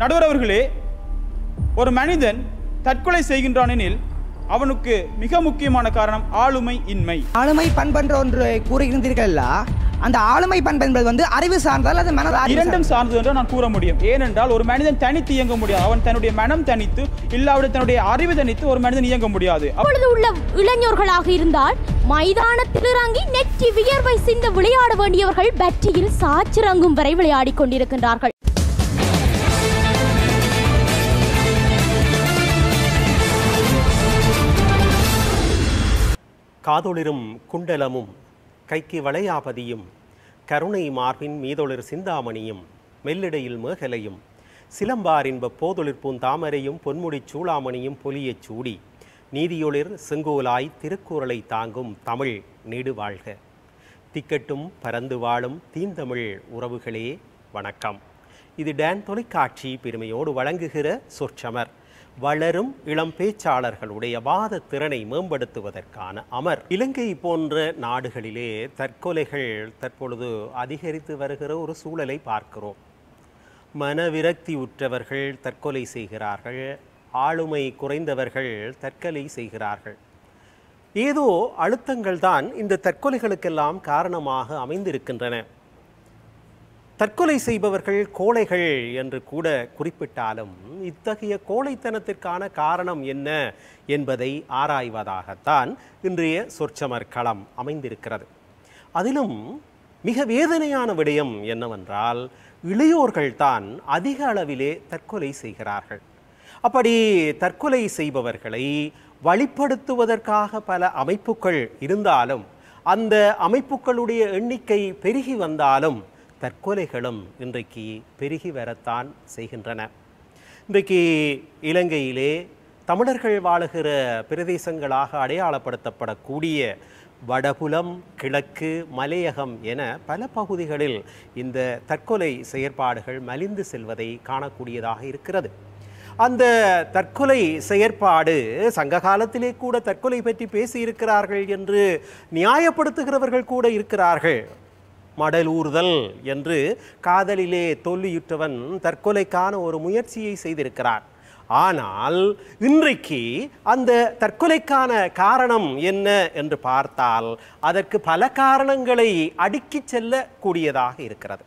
நடுவரவர்களே ஒரு மனிதன் தற்கொலை செய்கின்றான் எனில் அவனுக்கு மிக முக்கியமான காரணம் ஆளுமை இன்மை ஆளுமை பண்பன்ற ஒன்று கூறுகின்றீர்கள் அந்த ஆளுமை பண்பு என்பது வந்து அறிவு சார்ந்தால் அது மன இரண்டும் சார்ந்தது என்று நான் கூற முடியும் ஏனென்றால் ஒரு மனிதன் தனித்து இயங்க முடியாது அவன் தன்னுடைய மனம் தனித்து இல்லாவிட தன்னுடைய அறிவு தனித்து ஒரு மனிதன் இயங்க முடியாது அவ்வளவு உள்ள இளைஞர்களாக இருந்தால் மைதானத்தில் இறங்கி நெற்றி வியர்வை சிந்த விளையாட வேண்டியவர்கள் பற்றியில் சாச்சிறங்கும் வரை விளையாடி கொண்டிருக்கின்றார்கள் காதொளிரும் குண்டலமும் கைக்கு வளையாபதியும் கருணை மார்பின் மீதொளிர் சிந்தாமணியும் மெல்லிடையில் மேகலையும் சிலம்பாரின்ப போதொளிர் பூந்தாமரையும் பொன்முடிச் சூளாமணியும் பொலியச் சூடி நீதியொளிர் செங்கோலாய் திருக்குறளை தாங்கும் தமிழ் நீடு வாழ்க திக்கட்டும் பறந்து வாழும் தீந்தமிழ் உறவுகளே வணக்கம் இது டேன் தொலைக்காட்சி பெருமையோடு வழங்குகிற சொற்சமர் வளரும் இளம் பேச்சாளர்களுடைய வாத திறனை மேம்படுத்துவதற்கான அமர் இலங்கை போன்ற நாடுகளிலே தற்கொலைகள் தற்பொழுது அதிகரித்து வருகிற ஒரு சூழலை பார்க்கிறோம் மனவிரக்தி உற்றவர்கள் தற்கொலை செய்கிறார்கள் ஆளுமை குறைந்தவர்கள் தற்கொலை செய்கிறார்கள் ஏதோ அழுத்தங்கள் தான் இந்த தற்கொலைகளுக்கெல்லாம் காரணமாக அமைந்திருக்கின்றன தற்கொலை செய்பவர்கள் கோழைகள் என்று கூட குறிப்பிட்டாலும் இத்தகைய கோழைத்தனத்திற்கான காரணம் என்ன என்பதை ஆராய்வதாகத்தான் இன்றைய சொற்சமர் களம் அமைந்திருக்கிறது அதிலும் மிக வேதனையான விடயம் என்னவென்றால் இளையோர்கள்தான் அதிக அளவிலே தற்கொலை செய்கிறார்கள் அப்படி தற்கொலை செய்பவர்களை வழிப்படுத்துவதற்காக பல அமைப்புகள் இருந்தாலும் அந்த அமைப்புகளுடைய எண்ணிக்கை பெருகி வந்தாலும் தற்கொலைகளும் இன்றைக்கு பெருகி வரத்தான் செய்கின்றன இன்றைக்கு இலங்கையிலே தமிழர்கள் வாழுகிற பிரதேசங்களாக அடையாளப்படுத்தப்படக்கூடிய வடபுலம் கிழக்கு மலையகம் என பல பகுதிகளில் இந்த தற்கொலை செயற்பாடுகள் மலிந்து செல்வதை காணக்கூடியதாக இருக்கிறது அந்த தற்கொலை செயற்பாடு சங்க காலத்திலே கூட தற்கொலை பற்றி பேசியிருக்கிறார்கள் என்று நியாயப்படுத்துகிறவர்கள் கூட இருக்கிறார்கள் மடல் ஊறுதல் என்று காதலிலே தோல்வியுற்றவன் தற்கொலைக்கான ஒரு முயற்சியை செய்திருக்கிறான் ஆனால் இன்றைக்கு அந்த தற்கொலைக்கான காரணம் என்ன என்று பார்த்தால் அதற்கு பல காரணங்களை அடுக்கி செல்லக்கூடியதாக இருக்கிறது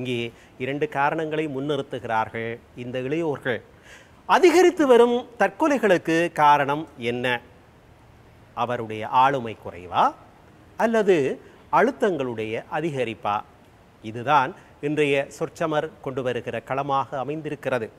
இங்கே இரண்டு காரணங்களை முன்னிறுத்துகிறார்கள் இந்த இளையோர்கள் அதிகரித்து வரும் தற்கொலைகளுக்கு காரணம் என்ன அவருடைய ஆளுமை குறைவா அல்லது அழுத்தங்களுடைய அதிகரிப்பா இதுதான் இன்றைய சொற்சமர் கொண்டு வருகிற களமாக அமைந்திருக்கிறது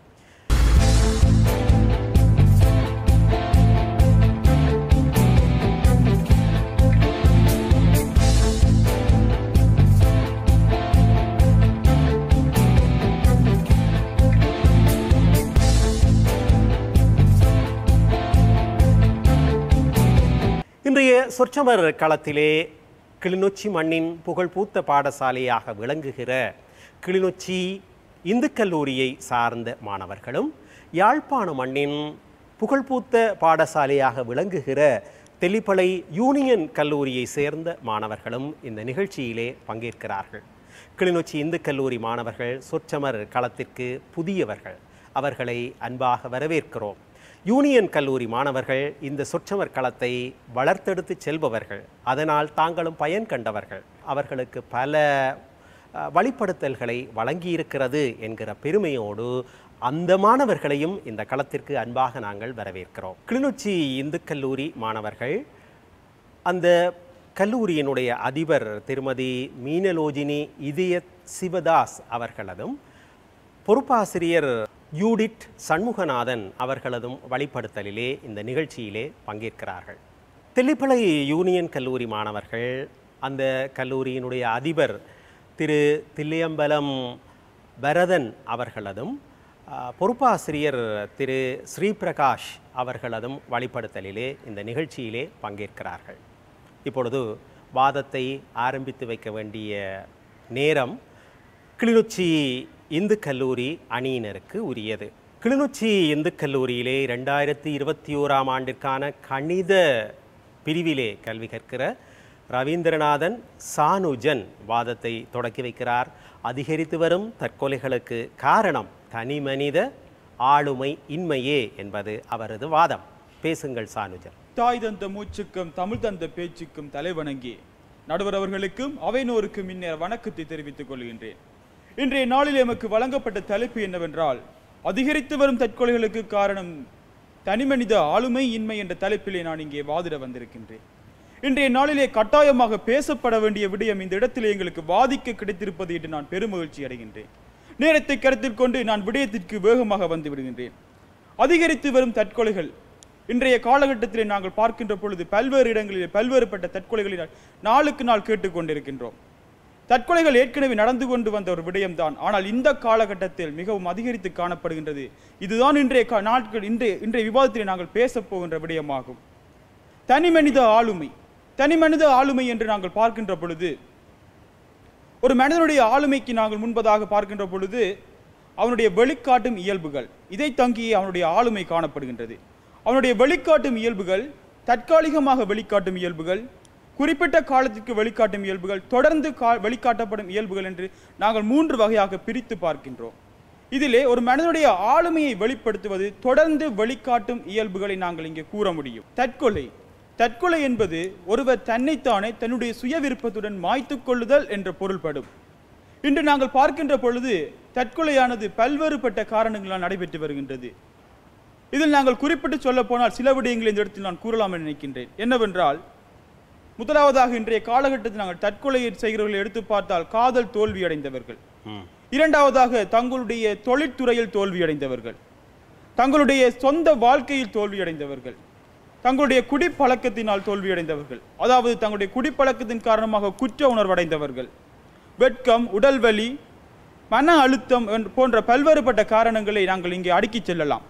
இன்றைய சொற்சமர் களத்திலே கிளிநொச்சி மண்ணின் புகழ்பூத்த பாடசாலையாக விளங்குகிற கிளிநொச்சி இந்து கல்லூரியை சார்ந்த மாணவர்களும் யாழ்ப்பாண மண்ணின் புகழ்பூத்த பாடசாலையாக விளங்குகிற தெளிப்பளை யூனியன் கல்லூரியை சேர்ந்த மாணவர்களும் இந்த நிகழ்ச்சியிலே பங்கேற்கிறார்கள் கிளிநொச்சி இந்து கல்லூரி மாணவர்கள் சொற்றமர் களத்திற்கு புதியவர்கள் அவர்களை அன்பாக வரவேற்கிறோம் யூனியன் கல்லூரி மாணவர்கள் இந்த சொற்றவர் களத்தை வளர்த்தெடுத்து செல்பவர்கள் அதனால் தாங்களும் பயன் கண்டவர்கள் அவர்களுக்கு பல வழிப்படுத்தல்களை வழங்கியிருக்கிறது என்கிற பெருமையோடு அந்த மாணவர்களையும் இந்த களத்திற்கு அன்பாக நாங்கள் வரவேற்கிறோம் கிளிநொச்சி இந்து கல்லூரி மாணவர்கள் அந்த கல்லூரியினுடைய அதிபர் திருமதி மீனலோஜினி இதய சிவதாஸ் அவர்களதும் பொறுப்பாசிரியர் யூடிட் சண்முகநாதன் அவர்களதும் வழிப்படுத்தலிலே இந்த நிகழ்ச்சியிலே பங்கேற்கிறார்கள் தில்லிப்பளை யூனியன் கல்லூரி மாணவர்கள் அந்த கல்லூரியினுடைய அதிபர் திரு தில்லியம்பலம் பரதன் அவர்களதும் பொறுப்பாசிரியர் திரு ஸ்ரீபிரகாஷ் அவர்களதும் வழிப்படுத்தலிலே இந்த நிகழ்ச்சியிலே பங்கேற்கிறார்கள் இப்பொழுது வாதத்தை ஆரம்பித்து வைக்க வேண்டிய நேரம் கிளிநொச்சி இந்து கல்லூரி அணியினருக்கு உரியது கிளிநொச்சி இந்து கல்லூரியிலே ரெண்டாயிரத்தி இருபத்தி ஓராம் ஆண்டிற்கான கணித பிரிவிலே கல்வி கற்கிற ரவீந்திரநாதன் சானுஜன் வாதத்தை தொடக்கி வைக்கிறார் அதிகரித்து வரும் தற்கொலைகளுக்கு காரணம் தனி மனித ஆளுமை இன்மையே என்பது அவரது வாதம் பேசுங்கள் சானுஜன் தாய் தந்த மூச்சுக்கும் தமிழ் தந்த பேச்சுக்கும் தலைவணங்கி நடுவர் அவர்களுக்கும் அவை நோருக்கும் இன்னேர் வணக்கத்தை தெரிவித்துக் கொள்கின்றேன் இன்றைய நாளில் எமக்கு வழங்கப்பட்ட தலைப்பு என்னவென்றால் அதிகரித்து வரும் தற்கொலைகளுக்கு காரணம் தனிமனித ஆளுமை இன்மை என்ற தலைப்பிலே நான் இங்கே வாதிட வந்திருக்கின்றேன் இன்றைய நாளிலே கட்டாயமாக பேசப்பட வேண்டிய விடயம் இந்த இடத்திலே எங்களுக்கு வாதிக்க கிடைத்திருப்பது என்று நான் பெருமகிழ்ச்சி அடைகின்றேன் நேரத்தை கருத்தில் கொண்டு நான் விடயத்திற்கு வேகமாக வந்து விடுகின்றேன் அதிகரித்து வரும் தற்கொலைகள் இன்றைய காலகட்டத்திலே நாங்கள் பார்க்கின்ற பொழுது பல்வேறு இடங்களில் பல்வேறுபட்ட தற்கொலைகளினால் நாளுக்கு நாள் கேட்டுக்கொண்டிருக்கின்றோம் தற்கொலைகள் ஏற்கனவே நடந்து கொண்டு வந்த ஒரு விடயம்தான் ஆனால் இந்த காலகட்டத்தில் மிகவும் அதிகரித்து காணப்படுகின்றது இதுதான் இன்றைய நாட்கள் இன்றைய இன்றைய விவாதத்தில் நாங்கள் பேசப்போகின்ற விடயமாகும் தனி மனித ஆளுமை தனி மனித ஆளுமை என்று நாங்கள் பார்க்கின்ற பொழுது ஒரு மனிதனுடைய ஆளுமைக்கு நாங்கள் முன்பதாக பார்க்கின்ற பொழுது அவனுடைய வெளிக்காட்டும் இயல்புகள் இதை தங்கியே அவனுடைய ஆளுமை காணப்படுகின்றது அவனுடைய வெளிக்காட்டும் இயல்புகள் தற்காலிகமாக வெளிக்காட்டும் இயல்புகள் குறிப்பிட்ட காலத்திற்கு வழிகாட்டும் இயல்புகள் தொடர்ந்து கா வழிகாட்டப்படும் இயல்புகள் என்று நாங்கள் மூன்று வகையாக பிரித்து பார்க்கின்றோம் இதிலே ஒரு மனிதனுடைய ஆளுமையை வெளிப்படுத்துவது தொடர்ந்து வழிகாட்டும் இயல்புகளை நாங்கள் இங்கே கூற முடியும் தற்கொலை தற்கொலை என்பது ஒருவர் தன்னைத்தானே தன்னுடைய சுய விருப்பத்துடன் மாய்த்து கொள்ளுதல் என்ற பொருள்படும் இன்று நாங்கள் பார்க்கின்ற பொழுது தற்கொலையானது பல்வேறுபட்ட காரணங்களால் நடைபெற்று வருகின்றது இதில் நாங்கள் குறிப்பிட்டு சொல்ல போனால் சில விடயங்கள் இந்த இடத்தில் நான் கூறலாம் என நினைக்கின்றேன் என்னவென்றால் முதலாவதாக இன்றைய காலகட்டத்தில் நாங்கள் தற்கொலை செய்கிறவர்கள் எடுத்து பார்த்தால் காதல் தோல்வியடைந்தவர்கள் இரண்டாவதாக தங்களுடைய தொழிற்துறையில் தோல்வியடைந்தவர்கள் தங்களுடைய சொந்த வாழ்க்கையில் தோல்வியடைந்தவர்கள் தங்களுடைய குடிப்பழக்கத்தினால் தோல்வியடைந்தவர்கள் அதாவது தங்களுடைய குடிப்பழக்கத்தின் காரணமாக குற்ற உணர்வடைந்தவர்கள் வெட்கம் உடல்வலி மன அழுத்தம் போன்ற பல்வேறுபட்ட காரணங்களை நாங்கள் இங்கே அடுக்கிச் செல்லலாம்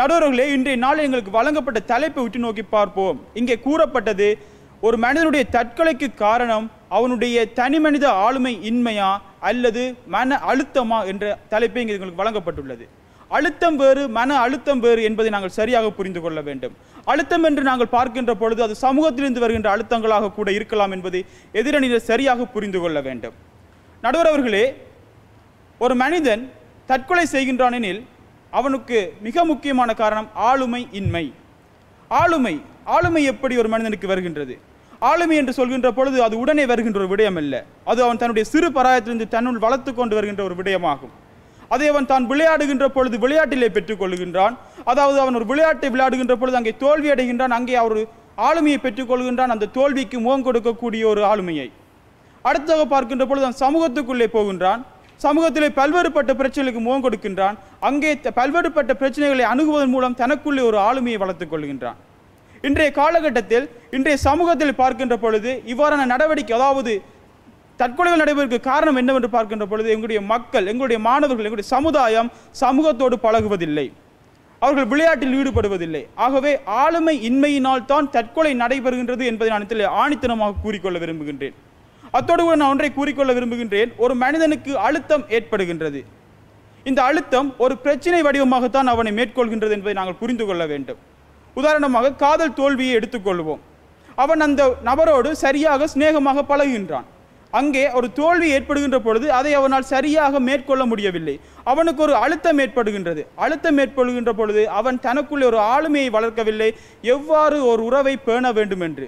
நடுவர்களே இன்றைய நாளில் எங்களுக்கு வழங்கப்பட்ட தலைப்பை உற்று நோக்கி பார்ப்போம் இங்கே கூறப்பட்டது ஒரு மனிதனுடைய தற்கொலைக்கு காரணம் அவனுடைய தனி மனித ஆளுமை இன்மையா அல்லது மன அழுத்தமா என்ற தலைப்பை இங்கே எங்களுக்கு வழங்கப்பட்டுள்ளது அழுத்தம் வேறு மன அழுத்தம் வேறு என்பதை நாங்கள் சரியாக புரிந்து கொள்ள வேண்டும் அழுத்தம் என்று நாங்கள் பார்க்கின்ற பொழுது அது சமூகத்திலிருந்து வருகின்ற அழுத்தங்களாக கூட இருக்கலாம் என்பதை எதிரணியில் சரியாக புரிந்து கொள்ள வேண்டும் நடுவர் அவர்களே ஒரு மனிதன் தற்கொலை செய்கின்றான் எனில் அவனுக்கு மிக முக்கியமான காரணம் ஆளுமை இன்மை ஆளுமை ஆளுமை எப்படி ஒரு மனிதனுக்கு வருகின்றது ஆளுமை என்று சொல்கின்ற பொழுது அது உடனே வருகின்ற ஒரு விடயம் அல்ல அது அவன் தன்னுடைய சிறு பராயத்திலிருந்து தன்னுள் வளர்த்து கொண்டு வருகின்ற ஒரு விடயமாகும் அதை அவன் தான் விளையாடுகின்ற பொழுது விளையாட்டிலே பெற்றுக்கொள்கின்றான் அதாவது அவன் ஒரு விளையாட்டை விளையாடுகின்ற பொழுது அங்கே தோல்வி அடைகின்றான் அங்கே அவர் ஆளுமையை பெற்றுக்கொள்கின்றான் அந்த தோல்விக்கு முகம் கொடுக்கக்கூடிய ஒரு ஆளுமையை அடுத்ததாக பார்க்கின்ற பொழுது அவன் சமூகத்துக்குள்ளே போகின்றான் சமூகத்திலே பல்வேறுபட்ட பிரச்சனைகளுக்கு முகம் கொடுக்கின்றான் அங்கே பல்வேறுபட்ட பிரச்சனைகளை அணுகுவதன் மூலம் தனக்குள்ளே ஒரு ஆளுமையை வளர்த்துக் கொள்கின்றான் இன்றைய காலகட்டத்தில் இன்றைய சமூகத்தில் பார்க்கின்ற பொழுது இவ்வாறான நடவடிக்கை அதாவது தற்கொலைகள் நடைபெறுவதற்கு காரணம் என்னவென்று பார்க்கின்ற பொழுது எங்களுடைய மக்கள் எங்களுடைய மாணவர்கள் எங்களுடைய சமுதாயம் சமூகத்தோடு பழகுவதில்லை அவர்கள் விளையாட்டில் ஈடுபடுவதில்லை ஆகவே ஆளுமை இன்மையினால் தான் தற்கொலை நடைபெறுகின்றது என்பதை நான் இதில் ஆணித்தனமாக கூறிக்கொள்ள விரும்புகின்றேன் அத்தோடு கூட நான் ஒன்றை கூறிக்கொள்ள விரும்புகின்றேன் ஒரு மனிதனுக்கு அழுத்தம் ஏற்படுகின்றது இந்த அழுத்தம் ஒரு பிரச்சினை வடிவமாகத்தான் அவனை மேற்கொள்கின்றது என்பதை நாங்கள் புரிந்து கொள்ள வேண்டும் உதாரணமாக காதல் தோல்வியை எடுத்துக்கொள்வோம் அவன் அந்த நபரோடு சரியாக சிநேகமாக பழகுகின்றான் அங்கே ஒரு தோல்வி ஏற்படுகின்ற பொழுது அதை அவனால் சரியாக மேற்கொள்ள முடியவில்லை அவனுக்கு ஒரு அழுத்தம் ஏற்படுகின்றது அழுத்தம் ஏற்படுகின்ற பொழுது அவன் தனக்குள்ளே ஒரு ஆளுமையை வளர்க்கவில்லை எவ்வாறு ஒரு உறவை பேண வேண்டும் என்று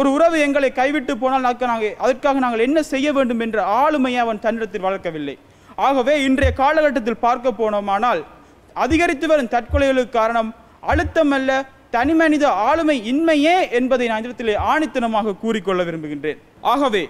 ஒரு உறவு எங்களை கைவிட்டு போனால் நாங்கள் அதற்காக நாங்கள் என்ன செய்ய வேண்டும் என்ற ஆளுமையை அவன் தன்னிடத்தில் வளர்க்கவில்லை ஆகவே இன்றைய காலகட்டத்தில் பார்க்க போனோமானால் அதிகரித்து வரும் தற்கொலைகளுக்கு காரணம் அழுத்தம் அல்ல தனி மனித ஆளுமை இன்மையே என்பதை நான் இடத்திலே ஆணித்தனமாக கூறிக்கொள்ள விரும்புகின்றேன் ஆகவே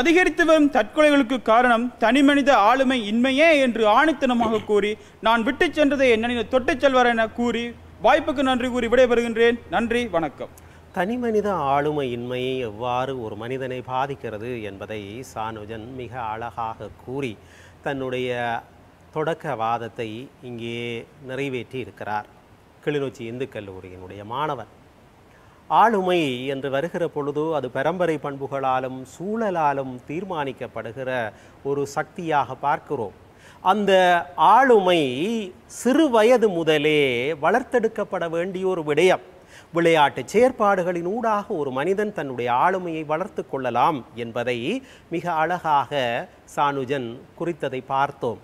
அதிகரித்து வரும் தற்கொலைகளுக்கு காரணம் தனி மனித ஆளுமை இன்மையே என்று ஆணித்தனமாக கூறி நான் விட்டு சென்றதை என்ன தொட்டுச் செல்வார் என கூறி வாய்ப்புக்கு நன்றி கூறி விடைபெறுகின்றேன் நன்றி வணக்கம் தனி மனித ஆளுமை இன்மையை எவ்வாறு ஒரு மனிதனை பாதிக்கிறது என்பதை சானுஜன் மிக அழகாக கூறி தன்னுடைய தொடக்க வாதத்தை இங்கே நிறைவேற்றி இருக்கிறார் கிளிநொச்சி இந்து கல்லூரியினுடைய மாணவன் ஆளுமை என்று வருகிற பொழுது அது பரம்பரை பண்புகளாலும் சூழலாலும் தீர்மானிக்கப்படுகிற ஒரு சக்தியாக பார்க்கிறோம் அந்த ஆளுமை சிறு வயது முதலே வளர்த்தெடுக்கப்பட வேண்டிய ஒரு விடயம் விளையாட்டு செயற்பாடுகளின் ஊடாக ஒரு மனிதன் தன்னுடைய ஆளுமையை வளர்த்து கொள்ளலாம் என்பதை மிக அழகாக சானுஜன் குறித்ததை பார்த்தோம்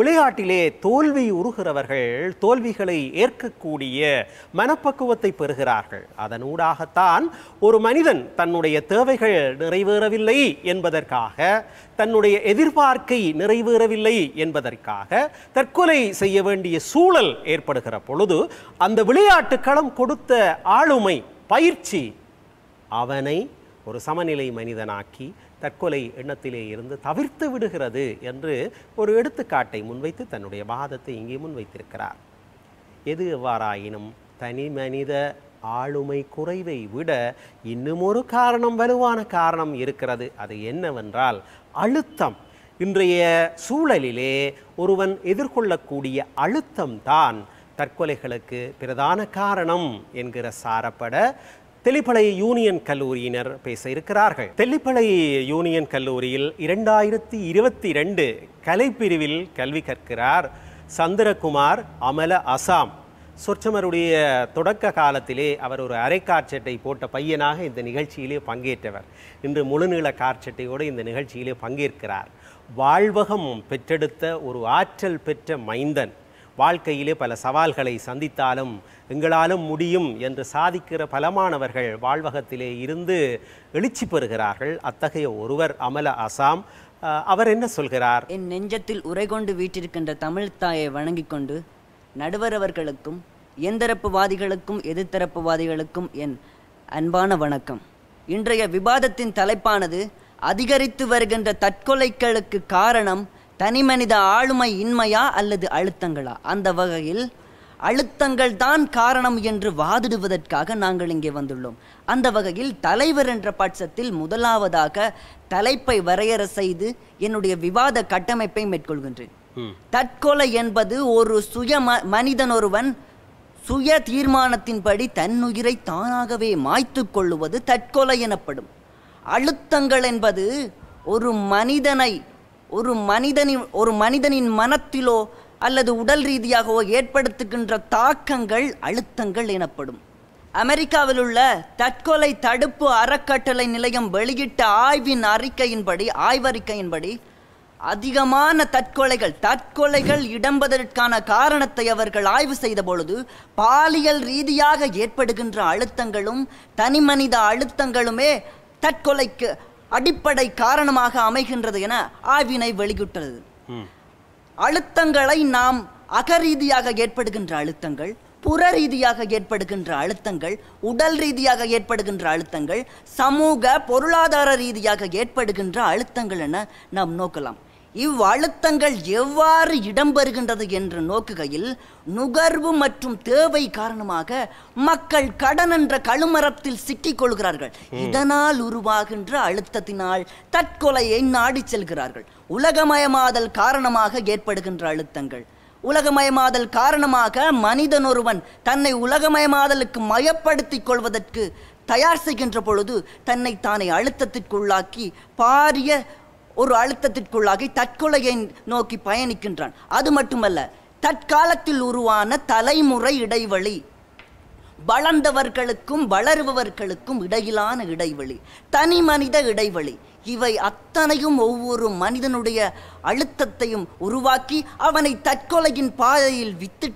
விளையாட்டிலே தோல்வி உருகிறவர்கள் தோல்விகளை ஏற்கக்கூடிய மனப்பக்குவத்தை பெறுகிறார்கள் அதனூடாகத்தான் ஒரு மனிதன் தன்னுடைய தேவைகள் நிறைவேறவில்லை என்பதற்காக தன்னுடைய எதிர்பார்க்கை நிறைவேறவில்லை என்பதற்காக தற்கொலை செய்ய வேண்டிய சூழல் ஏற்படுகிற பொழுது அந்த விளையாட்டு களம் கொடுத்த ஆளுமை பயிற்சி அவனை ஒரு சமநிலை மனிதனாக்கி தற்கொலை எண்ணத்திலே இருந்து தவிர்த்து விடுகிறது என்று ஒரு எடுத்துக்காட்டை முன்வைத்து தன்னுடைய வாதத்தை இங்கே முன்வைத்திருக்கிறார் எது எவ்வாறாயினும் தனி மனித ஆளுமை குறைவை விட இன்னும் ஒரு காரணம் வலுவான காரணம் இருக்கிறது அது என்னவென்றால் அழுத்தம் இன்றைய சூழலிலே ஒருவன் எதிர்கொள்ளக்கூடிய அழுத்தம்தான் தற்கொலைகளுக்கு பிரதான காரணம் என்கிற சாரப்பட தெளிப்பளை யூனியன் கல்லூரியினர் பேச இருக்கிறார்கள் தெளிப்பளை யூனியன் கல்லூரியில் இரண்டாயிரத்தி இருபத்தி ரெண்டு கலைப்பிரிவில் கல்வி கற்கிறார் சந்திரகுமார் அமல அசாம் சொற்சமருடைய தொடக்க காலத்திலே அவர் ஒரு அரை போட்ட பையனாக இந்த நிகழ்ச்சியிலே பங்கேற்றவர் இன்று முழுநீள கார்ச்சட்டையோடு இந்த நிகழ்ச்சியிலே பங்கேற்கிறார் வாழ்வகம் பெற்றெடுத்த ஒரு ஆற்றல் பெற்ற மைந்தன் வாழ்க்கையிலே பல சவால்களை சந்தித்தாலும் எங்களாலும் முடியும் என்று சாதிக்கிற பலமானவர்கள் வாழ்வகத்திலே இருந்து எழுச்சி பெறுகிறார்கள் அத்தகைய ஒருவர் அமல அசாம் அவர் என்ன சொல்கிறார் என் நெஞ்சத்தில் உரை கொண்டு வீட்டிருக்கின்ற தமிழ் தாயை வணங்கி கொண்டு நடுவரவர்களுக்கும் எந்தரப்புவாதிகளுக்கும் எதிர்த்தரப்புவாதிகளுக்கும் என் அன்பான வணக்கம் இன்றைய விவாதத்தின் தலைப்பானது அதிகரித்து வருகின்ற தற்கொலைகளுக்கு காரணம் தனிமனித ஆளுமை இன்மையா அல்லது அழுத்தங்களா அந்த வகையில் அழுத்தங்கள் தான் காரணம் என்று வாதிடுவதற்காக நாங்கள் இங்கே வந்துள்ளோம் அந்த வகையில் தலைவர் என்ற பட்சத்தில் முதலாவதாக தலைப்பை வரையறை செய்து என்னுடைய விவாத கட்டமைப்பை மேற்கொள்கின்றேன் தற்கொலை என்பது ஒரு சுய மனிதன் ஒருவன் சுய தீர்மானத்தின்படி தன்னுயிரை தானாகவே மாய்த்து கொள்ளுவது தற்கொலை எனப்படும் அழுத்தங்கள் என்பது ஒரு மனிதனை ஒரு மனிதனின் ஒரு மனிதனின் மனத்திலோ அல்லது உடல் ரீதியாகவோ ஏற்படுத்துகின்ற தாக்கங்கள் அழுத்தங்கள் எனப்படும் அமெரிக்காவில் உள்ள தற்கொலை தடுப்பு அறக்கட்டளை நிலையம் வெளியிட்ட ஆய்வின் அறிக்கையின்படி ஆய்வறிக்கையின்படி அதிகமான தற்கொலைகள் தற்கொலைகள் இடம்பதற்கான காரணத்தை அவர்கள் ஆய்வு செய்த பொழுது பாலியல் ரீதியாக ஏற்படுகின்ற அழுத்தங்களும் தனிமனித அழுத்தங்களுமே தற்கொலைக்கு அடிப்படை காரணமாக அமைகின்றது என ஆவினை வெளியிட்டது அழுத்தங்களை நாம் அகரீதியாக ஏற்படுகின்ற அழுத்தங்கள் புற ரீதியாக ஏற்படுகின்ற அழுத்தங்கள் உடல் ரீதியாக ஏற்படுகின்ற அழுத்தங்கள் சமூக பொருளாதார ரீதியாக ஏற்படுகின்ற அழுத்தங்கள் என நாம் நோக்கலாம் இவ்வழுத்தங்கள் எவ்வாறு இடம்பெறுகின்றது என்று நோக்குகையில் நுகர்வு மற்றும் தேவை காரணமாக மக்கள் கடன் என்ற கழுமரத்தில் சிக்கிக் கொள்கிறார்கள் இதனால் உருவாகின்ற அழுத்தத்தினால் தற்கொலையை நாடி செல்கிறார்கள் உலகமயமாதல் காரணமாக ஏற்படுகின்ற அழுத்தங்கள் உலகமயமாதல் காரணமாக மனிதன் ஒருவன் தன்னை உலகமயமாதலுக்கு மயப்படுத்திக் கொள்வதற்கு தயார் செய்கின்ற பொழுது தன்னை தானே அழுத்தத்திற்குள்ளாக்கி பாரிய ஒரு அழுத்தத்திற்குள்ளாகி தற்கொலையை நோக்கி பயணிக்கின்றான் அது மட்டுமல்ல தற்காலத்தில் உருவான தலைமுறை இடைவெளி வளர்ந்தவர்களுக்கும் வளருபவர்களுக்கும் இடையிலான இடைவெளி தனி மனித இடைவெளி இவை அத்தனையும் ஒவ்வொரு மனிதனுடைய அழுத்தத்தையும் உருவாக்கி அவனை தற்கொலையின் பாதையில் வித்து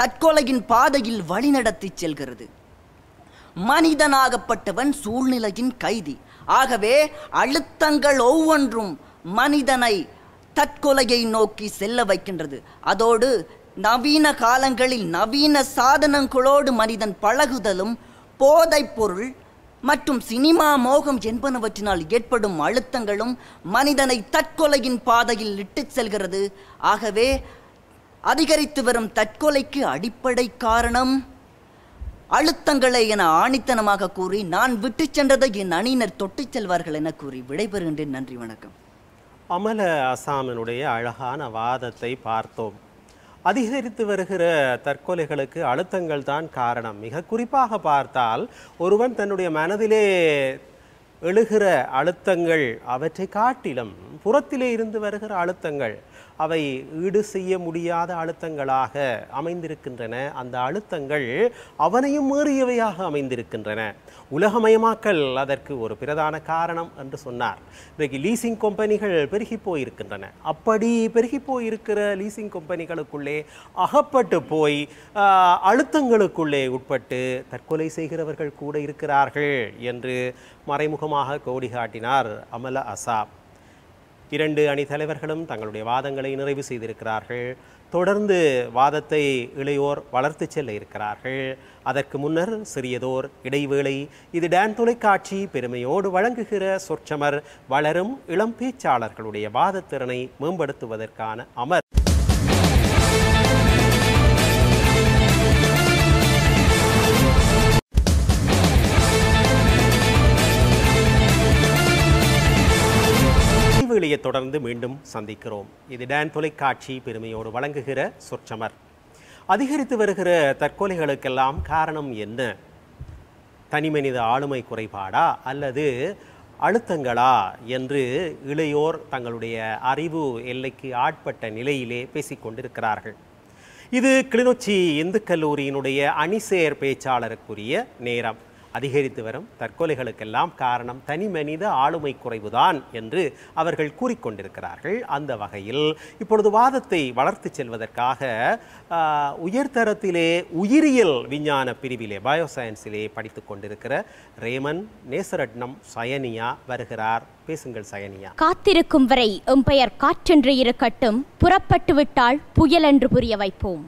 தற்கொலையின் பாதையில் வழிநடத்தி செல்கிறது மனிதனாகப்பட்டவன் சூழ்நிலையின் கைதி ஆகவே அழுத்தங்கள் ஒவ்வொன்றும் மனிதனை தற்கொலையை நோக்கி செல்ல வைக்கின்றது அதோடு நவீன காலங்களில் நவீன சாதனங்களோடு மனிதன் பழகுதலும் போதைப்பொருள் மற்றும் சினிமா மோகம் என்பனவற்றினால் ஏற்படும் அழுத்தங்களும் மனிதனை தற்கொலையின் பாதையில் இட்டு செல்கிறது ஆகவே அதிகரித்து வரும் தற்கொலைக்கு அடிப்படை காரணம் அழுத்தங்களை என ஆணித்தனமாக கூறி நான் விட்டு சென்றதை என் அணியினர் தொட்டு செல்வார்கள் என கூறி விடைபெறுகின்றேன் நன்றி வணக்கம் அமல அசாமினுடைய அழகான வாதத்தை பார்த்தோம் அதிகரித்து வருகிற தற்கொலைகளுக்கு அழுத்தங்கள் தான் காரணம் மிக குறிப்பாக பார்த்தால் ஒருவன் தன்னுடைய மனதிலே எழுகிற அழுத்தங்கள் அவற்றை காட்டிலும் புறத்திலே இருந்து வருகிற அழுத்தங்கள் அவை ஈடு செய்ய முடியாத அழுத்தங்களாக அமைந்திருக்கின்றன அந்த அழுத்தங்கள் அவனையும் மீறியவையாக அமைந்திருக்கின்றன உலகமயமாக்கல் அதற்கு ஒரு பிரதான காரணம் என்று சொன்னார் இன்றைக்கு லீசிங் கம்பெனிகள் பெருகி போயிருக்கின்றன அப்படி பெருகி போயிருக்கிற லீசிங் கம்பெனிகளுக்குள்ளே அகப்பட்டு போய் அழுத்தங்களுக்குள்ளே உட்பட்டு தற்கொலை செய்கிறவர்கள் கூட இருக்கிறார்கள் என்று மறைமுகமாக கோடி காட்டினார் அமல அசாப் இரண்டு அணி தலைவர்களும் தங்களுடைய வாதங்களை நிறைவு செய்திருக்கிறார்கள் தொடர்ந்து வாதத்தை இளையோர் வளர்த்து செல்ல இருக்கிறார்கள் அதற்கு முன்னர் சிறியதோர் இடைவேளை இது டேன் தொலைக்காட்சி பெருமையோடு வழங்குகிற சொற்சமர் வளரும் இளம் பேச்சாளர்களுடைய வாதத்திறனை மேம்படுத்துவதற்கான அமர் நிகழ்ச்சியை தொடர்ந்து மீண்டும் சந்திக்கிறோம் இது டேன் தொலைக்காட்சி பெருமையோடு வழங்குகிற சொற்றமர் அதிகரித்து வருகிற தற்கொலைகளுக்கெல்லாம் காரணம் என்ன தனிமனித ஆளுமை குறைபாடா அல்லது அழுத்தங்களா என்று இளையோர் தங்களுடைய அறிவு எல்லைக்கு ஆட்பட்ட நிலையிலே பேசிக்கொண்டிருக்கிறார்கள் இது கிளிநொச்சி இந்து கல்லூரியினுடைய அணிசேர் பேச்சாளருக்குரிய நேரம் அதிகரித்து வரும் தற்கொலைகளுக்கெல்லாம் காரணம் தனி மனித ஆளுமை குறைவுதான் என்று அவர்கள் கூறிக்கொண்டிருக்கிறார்கள் அந்த வகையில் இப்பொழுது வாதத்தை வளர்த்து செல்வதற்காக உயர்தரத்திலே உயிரியல் விஞ்ஞான பிரிவிலே பயோசயின்ஸிலே படித்து கொண்டிருக்கிற ரேமன் நேசரட்னம் சயனியா வருகிறார் பேசுங்கள் சயனியா காத்திருக்கும் வரை எம்பெயர் காற்றென்று இருக்கட்டும் புறப்பட்டு விட்டால் புயல் என்று புரிய வைப்போம்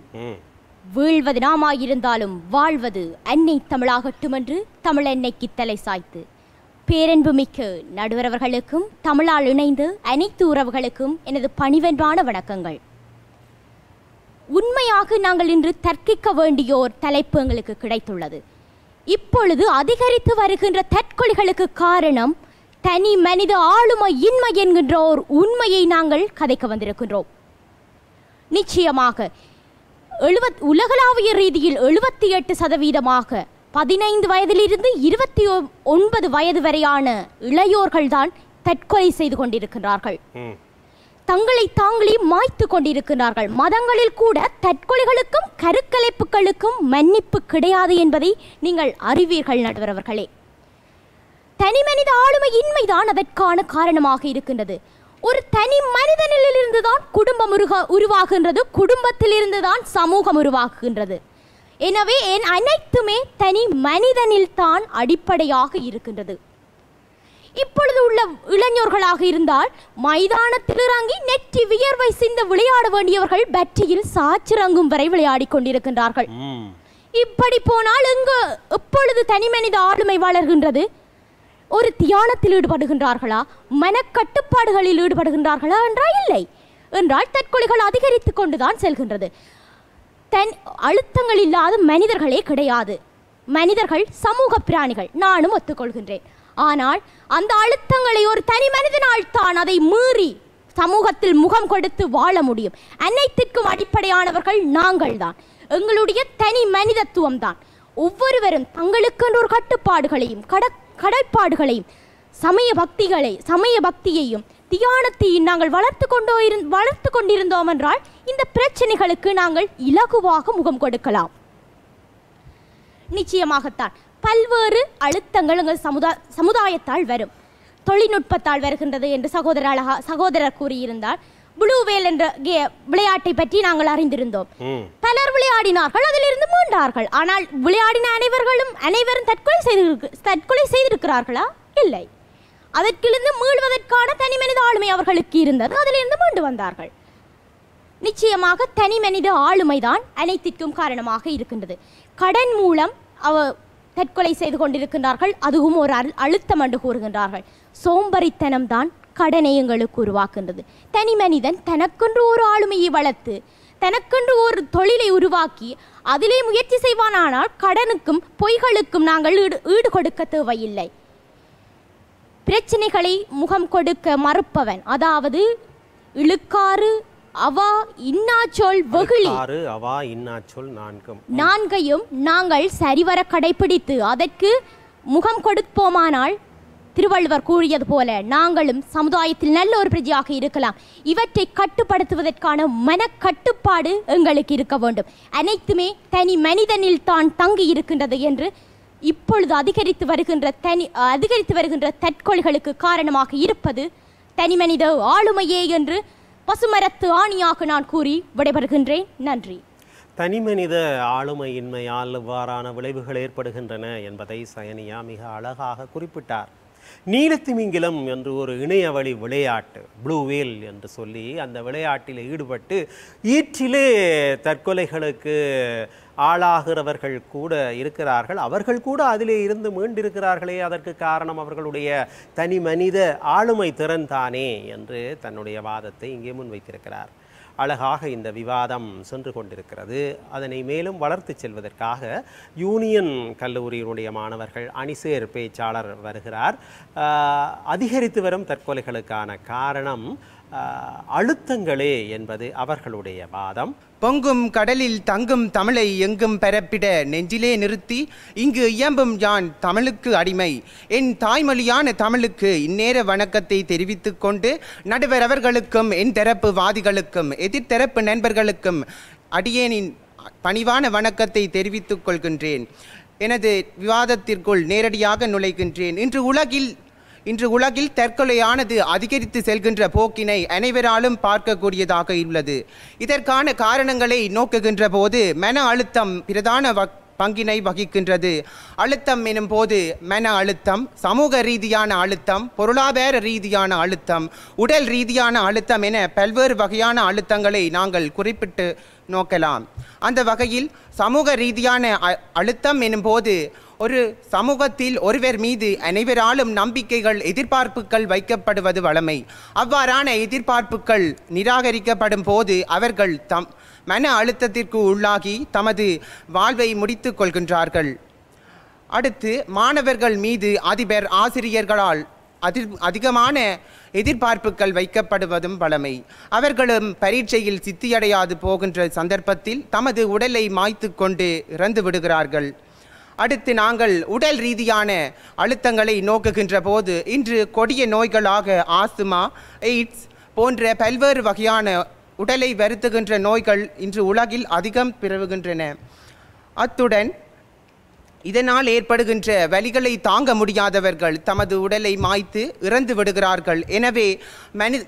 வீழ்வது நாமாயிருந்தாலும் வாழ்வது அன்னை தமிழாகட்டும் என்று தமிழன்னைக்கு தலை சாய்த்து பேரன்பு மிக்க நடுவரவர்களுக்கும் தமிழால் இணைந்து அனைத்து உறவுகளுக்கும் எனது பணிவென்றான வணக்கங்கள் உண்மையாக நாங்கள் இன்று தர்க்கிக்க வேண்டிய தலைப்பு எங்களுக்கு கிடைத்துள்ளது இப்பொழுது அதிகரித்து வருகின்ற தற்கொலைகளுக்கு காரணம் தனி மனித ஆளுமை இன்மை என்கின்ற ஒரு உண்மையை நாங்கள் கதைக்க வந்திருக்கின்றோம் நிச்சயமாக எழுபத் உலகளாவிய ரீதியில் எழுபத்தி எட்டு சதவீதமாக பதினைந்து வயதிலிருந்து இருபத்தி ஒன்பது வயது வரையான இளையோர்கள் தான் தற்கொலை செய்து கொண்டிருக்கிறார்கள் தங்களை தாங்களே மாய்த்து கொண்டிருக்கிறார்கள் மதங்களில் கூட தற்கொலைகளுக்கும் கருக்கலைப்புகளுக்கும் மன்னிப்பு கிடையாது என்பதை நீங்கள் அறிவீர்கள் நடுவரவர்களே மனித ஆளுமை இன்மைதான் அதற்கான காரணமாக இருக்கின்றது ஒரு தனி மனிதனிலிருந்து தான் குடும்பம் உருக உருவாகின்றது குடும்பத்திலிருந்து தான் சமூகம் உருவாகுகின்றது எனவே என் அனைத்துமே தனி மனிதனில் தான் அடிப்படையாக இருக்கின்றது இப்பொழுது உள்ள இளைஞர்களாக இருந்தால் மைதானத்தில் இறங்கி நெற்றி வியர்வை சிந்த விளையாட வேண்டியவர்கள் பற்றியில் சாச்சிறங்கும் வரை விளையாடி கொண்டிருக்கின்றார்கள் இப்படி போனால் எங்கு எப்பொழுது தனி மனித ஆளுமை வளர்கின்றது ஒரு தியானத்தில் ஈடுபடுகின்றார்களா மனக்கட்டுப்பாடுகளில் ஈடுபடுகின்றார்களா என்றால் இல்லை என்றால் தற்கொலைகள் அதிகரித்து கொண்டுதான் செல்கின்றது தன் அழுத்தங்கள் இல்லாத மனிதர்களே கிடையாது மனிதர்கள் சமூக பிராணிகள் நானும் ஒத்துக்கொள்கின்றேன் ஆனால் அந்த அழுத்தங்களை ஒரு தனி மனிதனால் தான் அதை மீறி சமூகத்தில் முகம் கொடுத்து வாழ முடியும் அனைத்திற்கும் அடிப்படையானவர்கள் நாங்கள் தான் எங்களுடைய தனி மனிதத்துவம் தான் ஒவ்வொருவரும் தங்களுக்கென்று ஒரு கட்டுப்பாடுகளையும் கட கடற்பாடுகளை சமய பக்திகளை சமய பக்தியையும் தியானத்தையும் நாங்கள் வளர்த்து கொண்டோ இரு வளர்த்து கொண்டிருந்தோம் என்றால் இந்த பிரச்சனைகளுக்கு நாங்கள் இலகுவாக முகம் கொடுக்கலாம் நிச்சயமாகத்தான் பல்வேறு அழுத்தங்கள் எங்கள் சமுதா சமுதாயத்தால் வரும் தொழில்நுட்பத்தால் வருகின்றது என்று சகோதர அழகா சகோதரர் கூறியிருந்தார் ப்ளூ வேல் என்ற விளையாட்டை பற்றி நாங்கள் அறிந்திருந்தோம் பலர் விளையாடினார்கள் அதிலிருந்து மூண்டார்கள் ஆனால் விளையாடின அனைவர்களும் அனைவரும் தற்கொலை செய்திருக்கு தற்கொலை செய்திருக்கிறார்களா இல்லை அதற்கிலிருந்து மீள்வதற்கான தனி மனித ஆளுமை அவர்களுக்கு இருந்தது அதிலிருந்து மீண்டு வந்தார்கள் நிச்சயமாக தனி மனித ஆளுமைதான் அனைத்திற்கும் காரணமாக இருக்கின்றது கடன் மூலம் அவ தற்கொலை செய்து கொண்டிருக்கின்றார்கள் அதுவும் ஒரு அழுத்தம் என்று கூறுகின்றார்கள் சோம்பரித்தனம்தான் கடனை எங்களுக்கு உருவாக்குன்றது தனி மனிதன் தனக்கென்று ஒரு ஆளுமையை வளர்த்து தனக்கென்று ஒரு தொழிலை உருவாக்கி அதிலே முயற்சி செய்வானானால் கடனுக்கும் பொய்களுக்கும் நாங்கள் ஈடு ஈடு கொடுக்க தேவையில்லை பிரச்சனைகளை முகம் கொடுக்க மறுப்பவன் அதாவது இழுக்காறு அவா இன்னாச்சொல் வெகுளி அவா இன்னாச்சொல் நான்கும் நான்கையும் நாங்கள் சரிவர கடைபிடித்து அதற்கு முகம் கொடுப்போமானால் திருவள்ளுவர் கூறியது போல நாங்களும் சமுதாயத்தில் நல்ல ஒரு பிரஜையாக இருக்கலாம் இவற்றை கட்டுப்படுத்துவதற்கான மன கட்டுப்பாடு எங்களுக்கு இருக்க வேண்டும் அனைத்துமே தனி மனிதனில் தான் தங்கி இருக்கின்றது என்று இப்பொழுது அதிகரித்து வருகின்ற தனி அதிகரித்து வருகின்ற தற்கொலைகளுக்கு காரணமாக இருப்பது தனி மனித ஆளுமையே என்று பசுமரத்து ஆணியாக நான் கூறி விடைபெறுகின்றேன் நன்றி தனிமனித ஆளுமையின்மையால் இவ்வாறான விளைவுகள் ஏற்படுகின்றன என்பதை சயனியா மிக அழகாக குறிப்பிட்டார் நீலத்திமிங்கிலம் என்று ஒரு இணையவழி விளையாட்டு ப்ளூ வேல் என்று சொல்லி அந்த விளையாட்டில் ஈடுபட்டு ஈற்றிலே தற்கொலைகளுக்கு ஆளாகிறவர்கள் கூட இருக்கிறார்கள் அவர்கள் கூட அதிலே இருந்து மீண்டிருக்கிறார்களே அதற்கு காரணம் அவர்களுடைய தனி மனித ஆளுமை திறன் தானே என்று தன்னுடைய வாதத்தை இங்கே முன்வைத்திருக்கிறார் அழகாக இந்த விவாதம் சென்று கொண்டிருக்கிறது அதனை மேலும் வளர்த்து செல்வதற்காக யூனியன் கல்லூரியினுடைய மாணவர்கள் அணிசேர் பேச்சாளர் வருகிறார் அதிகரித்து வரும் தற்கொலைகளுக்கான காரணம் அழுத்தங்களே என்பது அவர்களுடைய வாதம் பொங்கும் கடலில் தங்கும் தமிழை எங்கும் பெறப்பிட நெஞ்சிலே நிறுத்தி இங்கு இயம்பும் யான் தமிழுக்கு அடிமை என் தாய்மொழியான தமிழுக்கு இந்நேர வணக்கத்தை தெரிவித்துக் கொண்டு நடுவர் அவர்களுக்கும் என் தரப்பு வாதிகளுக்கும் எதிர்த்தரப்பு நண்பர்களுக்கும் அடியேனின் பணிவான வணக்கத்தை தெரிவித்துக் கொள்கின்றேன் எனது விவாதத்திற்குள் நேரடியாக நுழைகின்றேன் இன்று உலகில் இன்று உலகில் தற்கொலையானது அதிகரித்து செல்கின்ற போக்கினை அனைவராலும் பார்க்கக்கூடியதாக உள்ளது இதற்கான காரணங்களை நோக்குகின்ற போது மன அழுத்தம் பிரதான பங்கினை வகிக்கின்றது அழுத்தம் எனும் போது மன அழுத்தம் சமூக ரீதியான அழுத்தம் பொருளாதார ரீதியான அழுத்தம் உடல் ரீதியான அழுத்தம் என பல்வேறு வகையான அழுத்தங்களை நாங்கள் குறிப்பிட்டு நோக்கலாம் அந்த வகையில் சமூக ரீதியான அழுத்தம் எனும்போது ஒரு சமூகத்தில் ஒருவர் மீது அனைவராலும் நம்பிக்கைகள் எதிர்பார்ப்புகள் வைக்கப்படுவது வளமை அவ்வாறான எதிர்பார்ப்புகள் நிராகரிக்கப்படும் போது அவர்கள் தம் மன அழுத்தத்திற்கு உள்ளாகி தமது வாழ்வை முடித்து கொள்கின்றார்கள் அடுத்து மாணவர்கள் மீது அதிபர் ஆசிரியர்களால் அதிர் அதிகமான எதிர்பார்ப்புகள் வைக்கப்படுவதும் பழமை அவர்களும் பரீட்சையில் சித்தியடையாது போகின்ற சந்தர்ப்பத்தில் தமது உடலை மாய்த்து கொண்டு இறந்து விடுகிறார்கள் அடுத்து நாங்கள் உடல் ரீதியான அழுத்தங்களை நோக்குகின்ற போது இன்று கொடிய நோய்களாக ஆஸ்துமா எய்ட்ஸ் போன்ற பல்வேறு வகையான உடலை வருத்துகின்ற நோய்கள் இன்று உலகில் அதிகம் பிறவுகின்றன அத்துடன் இதனால் ஏற்படுகின்ற வலிகளை தாங்க முடியாதவர்கள் தமது உடலை மாய்த்து இறந்து விடுகிறார்கள் எனவே மனி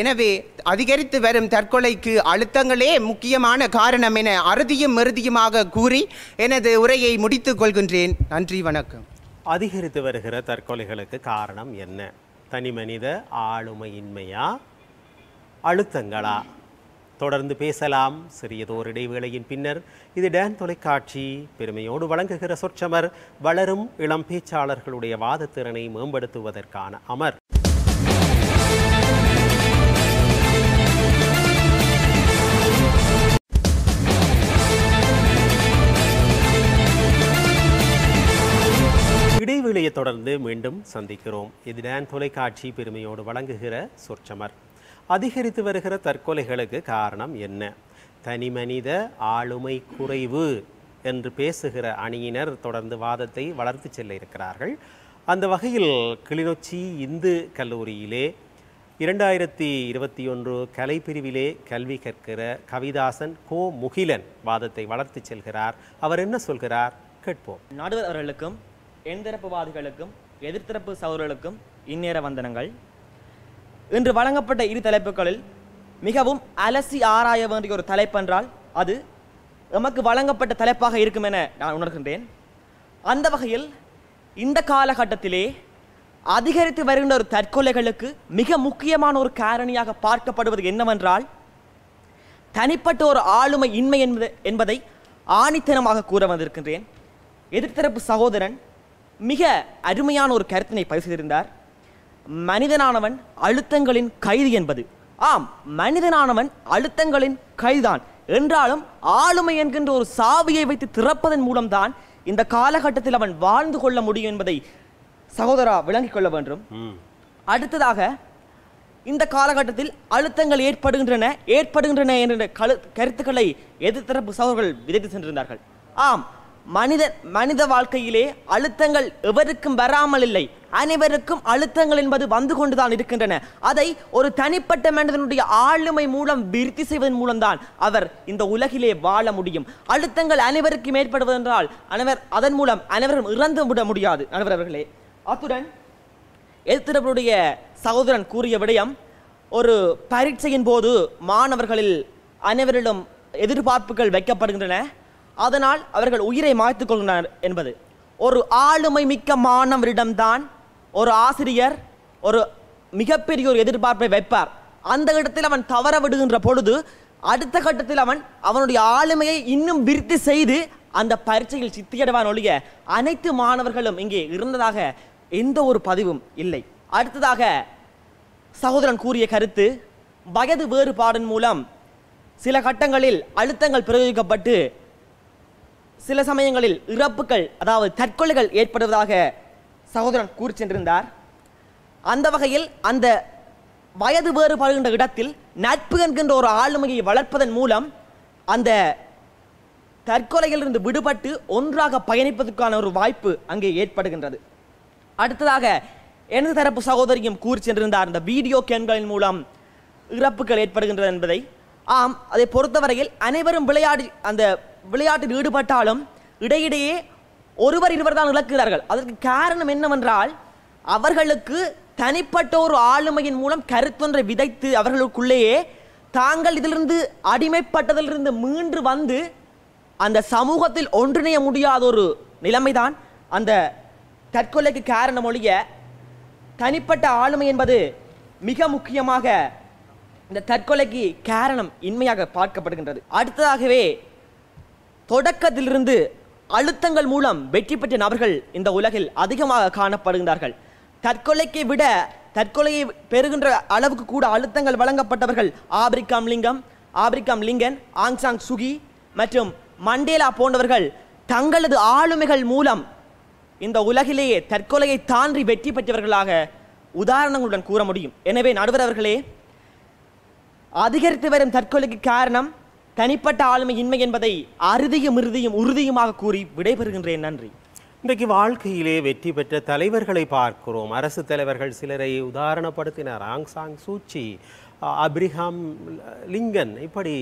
எனவே அதிகரித்து வரும் தற்கொலைக்கு அழுத்தங்களே முக்கியமான காரணம் என அறுதியும் மறுதியுமாக கூறி எனது உரையை முடித்துக் கொள்கின்றேன் நன்றி வணக்கம் அதிகரித்து வருகிற தற்கொலைகளுக்கு காரணம் என்ன தனி மனித ஆளுமையின்மையா அழுத்தங்களா தொடர்ந்து பேசலாம் சிறியதோர் இடைவேளையின் பின்னர் இது டேன் தொலைக்காட்சி பெருமையோடு வழங்குகிற சொற்றமர் வளரும் இளம் பேச்சாளர்களுடைய வாதத்திறனை மேம்படுத்துவதற்கான அமர் விலையை தொடர்ந்து மீண்டும் சந்திக்கிறோம் இதுதான் தொலைக்காட்சி பெருமையோடு வழங்குகிற சொற்சமர் அதிகரித்து வருகிற தற்கொலைகளுக்கு காரணம் என்ன தனி மனித ஆளுமை குறைவு என்று பேசுகிற அணியினர் தொடர்ந்து வாதத்தை வளர்த்து செல்ல இருக்கிறார்கள் அந்த வகையில் கிளிநொச்சி இந்து கல்லூரியிலே இரண்டாயிரத்தி இருபத்தி ஒன்று கலைப்பிரிவிலே கல்வி கற்கிற கவிதாசன் கோ முகிலன் வாதத்தை வளர்த்து செல்கிறார் அவர் என்ன சொல்கிறார் கேட்போம் நாடுவர் அவர்களுக்கும் எண்தரப்புவாதிகளுக்கும் எதிர்த்தரப்பு சௌர்களுக்கும் இந்நேர வந்தனங்கள் இன்று வழங்கப்பட்ட இரு தலைப்புகளில் மிகவும் அலசி ஆராய வேண்டிய ஒரு தலைப்பென்றால் அது நமக்கு வழங்கப்பட்ட தலைப்பாக இருக்கும் என நான் உணர்கின்றேன் அந்த வகையில் இந்த காலகட்டத்திலே அதிகரித்து வருகின்ற ஒரு தற்கொலைகளுக்கு மிக முக்கியமான ஒரு காரணியாக பார்க்கப்படுவது என்னவென்றால் தனிப்பட்ட ஒரு ஆளுமை இன்மை என்பது என்பதை ஆணித்தனமாக கூற வந்திருக்கின்றேன் எதிர்த்தரப்பு சகோதரன் மிக அருமையான ஒரு கருத்தினை செய்திருந்தார் மனிதனானவன் அழுத்தங்களின் கைது என்பது ஆம் மனிதனானவன் அழுத்தங்களின் கைதான் என்றாலும் ஆளுமை என்கின்ற ஒரு சாவியை வைத்து திறப்பதன் மூலம்தான் இந்த காலகட்டத்தில் அவன் வாழ்ந்து கொள்ள முடியும் என்பதை சகோதரா விளங்கிக் கொள்ள வேண்டும் அடுத்ததாக இந்த காலகட்டத்தில் அழுத்தங்கள் ஏற்படுகின்றன ஏற்படுகின்றன என்ற கருத்துக்களை எதிர்த்தரப்பு சகோதரர்கள் விதைத்து சென்றிருந்தார்கள் ஆம் மனித மனித வாழ்க்கையிலே அழுத்தங்கள் எவருக்கும் வராமல் இல்லை அனைவருக்கும் அழுத்தங்கள் என்பது வந்து கொண்டுதான் இருக்கின்றன அதை ஒரு தனிப்பட்ட மனிதனுடைய ஆளுமை மூலம் விருத்தி செய்வதன் மூலம்தான் அவர் இந்த உலகிலே வாழ முடியும் அழுத்தங்கள் அனைவருக்கும் ஏற்படுவதென்றால் அனைவர் அதன் மூலம் அனைவரும் இறந்து விட முடியாது அனைவர் அவர்களே அத்துடன் எழுத்துறவருடைய சகோதரன் கூறிய விடயம் ஒரு பரீட்சையின் போது மாணவர்களில் அனைவரிடம் எதிர்பார்ப்புகள் வைக்கப்படுகின்றன அதனால் அவர்கள் உயிரை மாய்த்து கொள்கின்றனர் என்பது ஒரு ஆளுமை மிக்க மாணவரிடம்தான் ஒரு ஆசிரியர் ஒரு மிகப்பெரிய ஒரு எதிர்பார்ப்பை வைப்பார் அந்த இடத்தில் அவன் தவற விடுகின்ற பொழுது அடுத்த கட்டத்தில் அவன் அவனுடைய ஆளுமையை இன்னும் விருத்தி செய்து அந்த பரீட்சையில் சித்தியடைவான் ஒழிய அனைத்து மாணவர்களும் இங்கே இருந்ததாக எந்த ஒரு பதிவும் இல்லை அடுத்ததாக சகோதரன் கூறிய கருத்து வயது வேறுபாடின் மூலம் சில கட்டங்களில் அழுத்தங்கள் பிரயோகிக்கப்பட்டு சில சமயங்களில் இறப்புகள் அதாவது தற்கொலைகள் ஏற்படுவதாக சகோதரன் கூறி சென்றிருந்தார் அந்த வகையில் அந்த வயது வேறுபடுகின்ற இடத்தில் நட்பு என்கின்ற ஒரு ஆளுமையை வளர்ப்பதன் மூலம் அந்த தற்கொலையிலிருந்து விடுபட்டு ஒன்றாக பயணிப்பதற்கான ஒரு வாய்ப்பு அங்கே ஏற்படுகின்றது அடுத்ததாக எனது தரப்பு சகோதரியும் கூறி சென்றிருந்தார் இந்த வீடியோ கேம்களின் மூலம் இறப்புகள் ஏற்படுகின்றது என்பதை ஆம் அதை பொறுத்தவரையில் அனைவரும் விளையாடி அந்த விளையாட்டில் ஈடுபட்டாலும் இடையிடையே ஒருவர் இருவர் தான் இழக்கிறார்கள் அதற்கு காரணம் என்னவென்றால் அவர்களுக்கு தனிப்பட்ட ஒரு ஆளுமையின் மூலம் கருத்தொன்றை விதைத்து அவர்களுக்குள்ளேயே தாங்கள் இதிலிருந்து அடிமைப்பட்டதிலிருந்து மீண்டு வந்து அந்த சமூகத்தில் ஒன்றிணைய முடியாத ஒரு நிலைமைதான் அந்த தற்கொலைக்கு காரணம் ஒழிய தனிப்பட்ட ஆளுமை என்பது மிக முக்கியமாக இந்த தற்கொலைக்கு காரணம் இன்மையாக பார்க்கப்படுகின்றது அடுத்ததாகவே தொடக்கத்திலிருந்து அழுத்தங்கள் மூலம் வெற்றி பெற்ற நபர்கள் இந்த உலகில் அதிகமாக காணப்படுகின்றார்கள் தற்கொலைக்கு விட தற்கொலையை பெறுகின்ற அளவுக்கு கூட அழுத்தங்கள் வழங்கப்பட்டவர்கள் ஆபிரிக்காம் லிங்கம் ஆபிரிக்காம் லிங்கன் ஆங்சாங் சுகி மற்றும் மண்டேலா போன்றவர்கள் தங்களது ஆளுமைகள் மூலம் இந்த உலகிலேயே தற்கொலையை தாண்டி வெற்றி பெற்றவர்களாக உதாரணங்களுடன் கூற முடியும் எனவே நடுவர் அவர்களே அதிகரித்து வரும் தற்கொலைக்கு காரணம் தனிப்பட்ட ஆளுமை இன்மை என்பதை அறுதியும் இறுதியும் உறுதியுமாக கூறி விடைபெறுகின்றேன் நன்றி இன்றைக்கு வாழ்க்கையிலே வெற்றி பெற்ற தலைவர்களை பார்க்கிறோம் அரசு தலைவர்கள் சிலரை ஆங் ஆங்சாங் சூச்சி அப்ரிஹாம் லிங்கன் இப்படி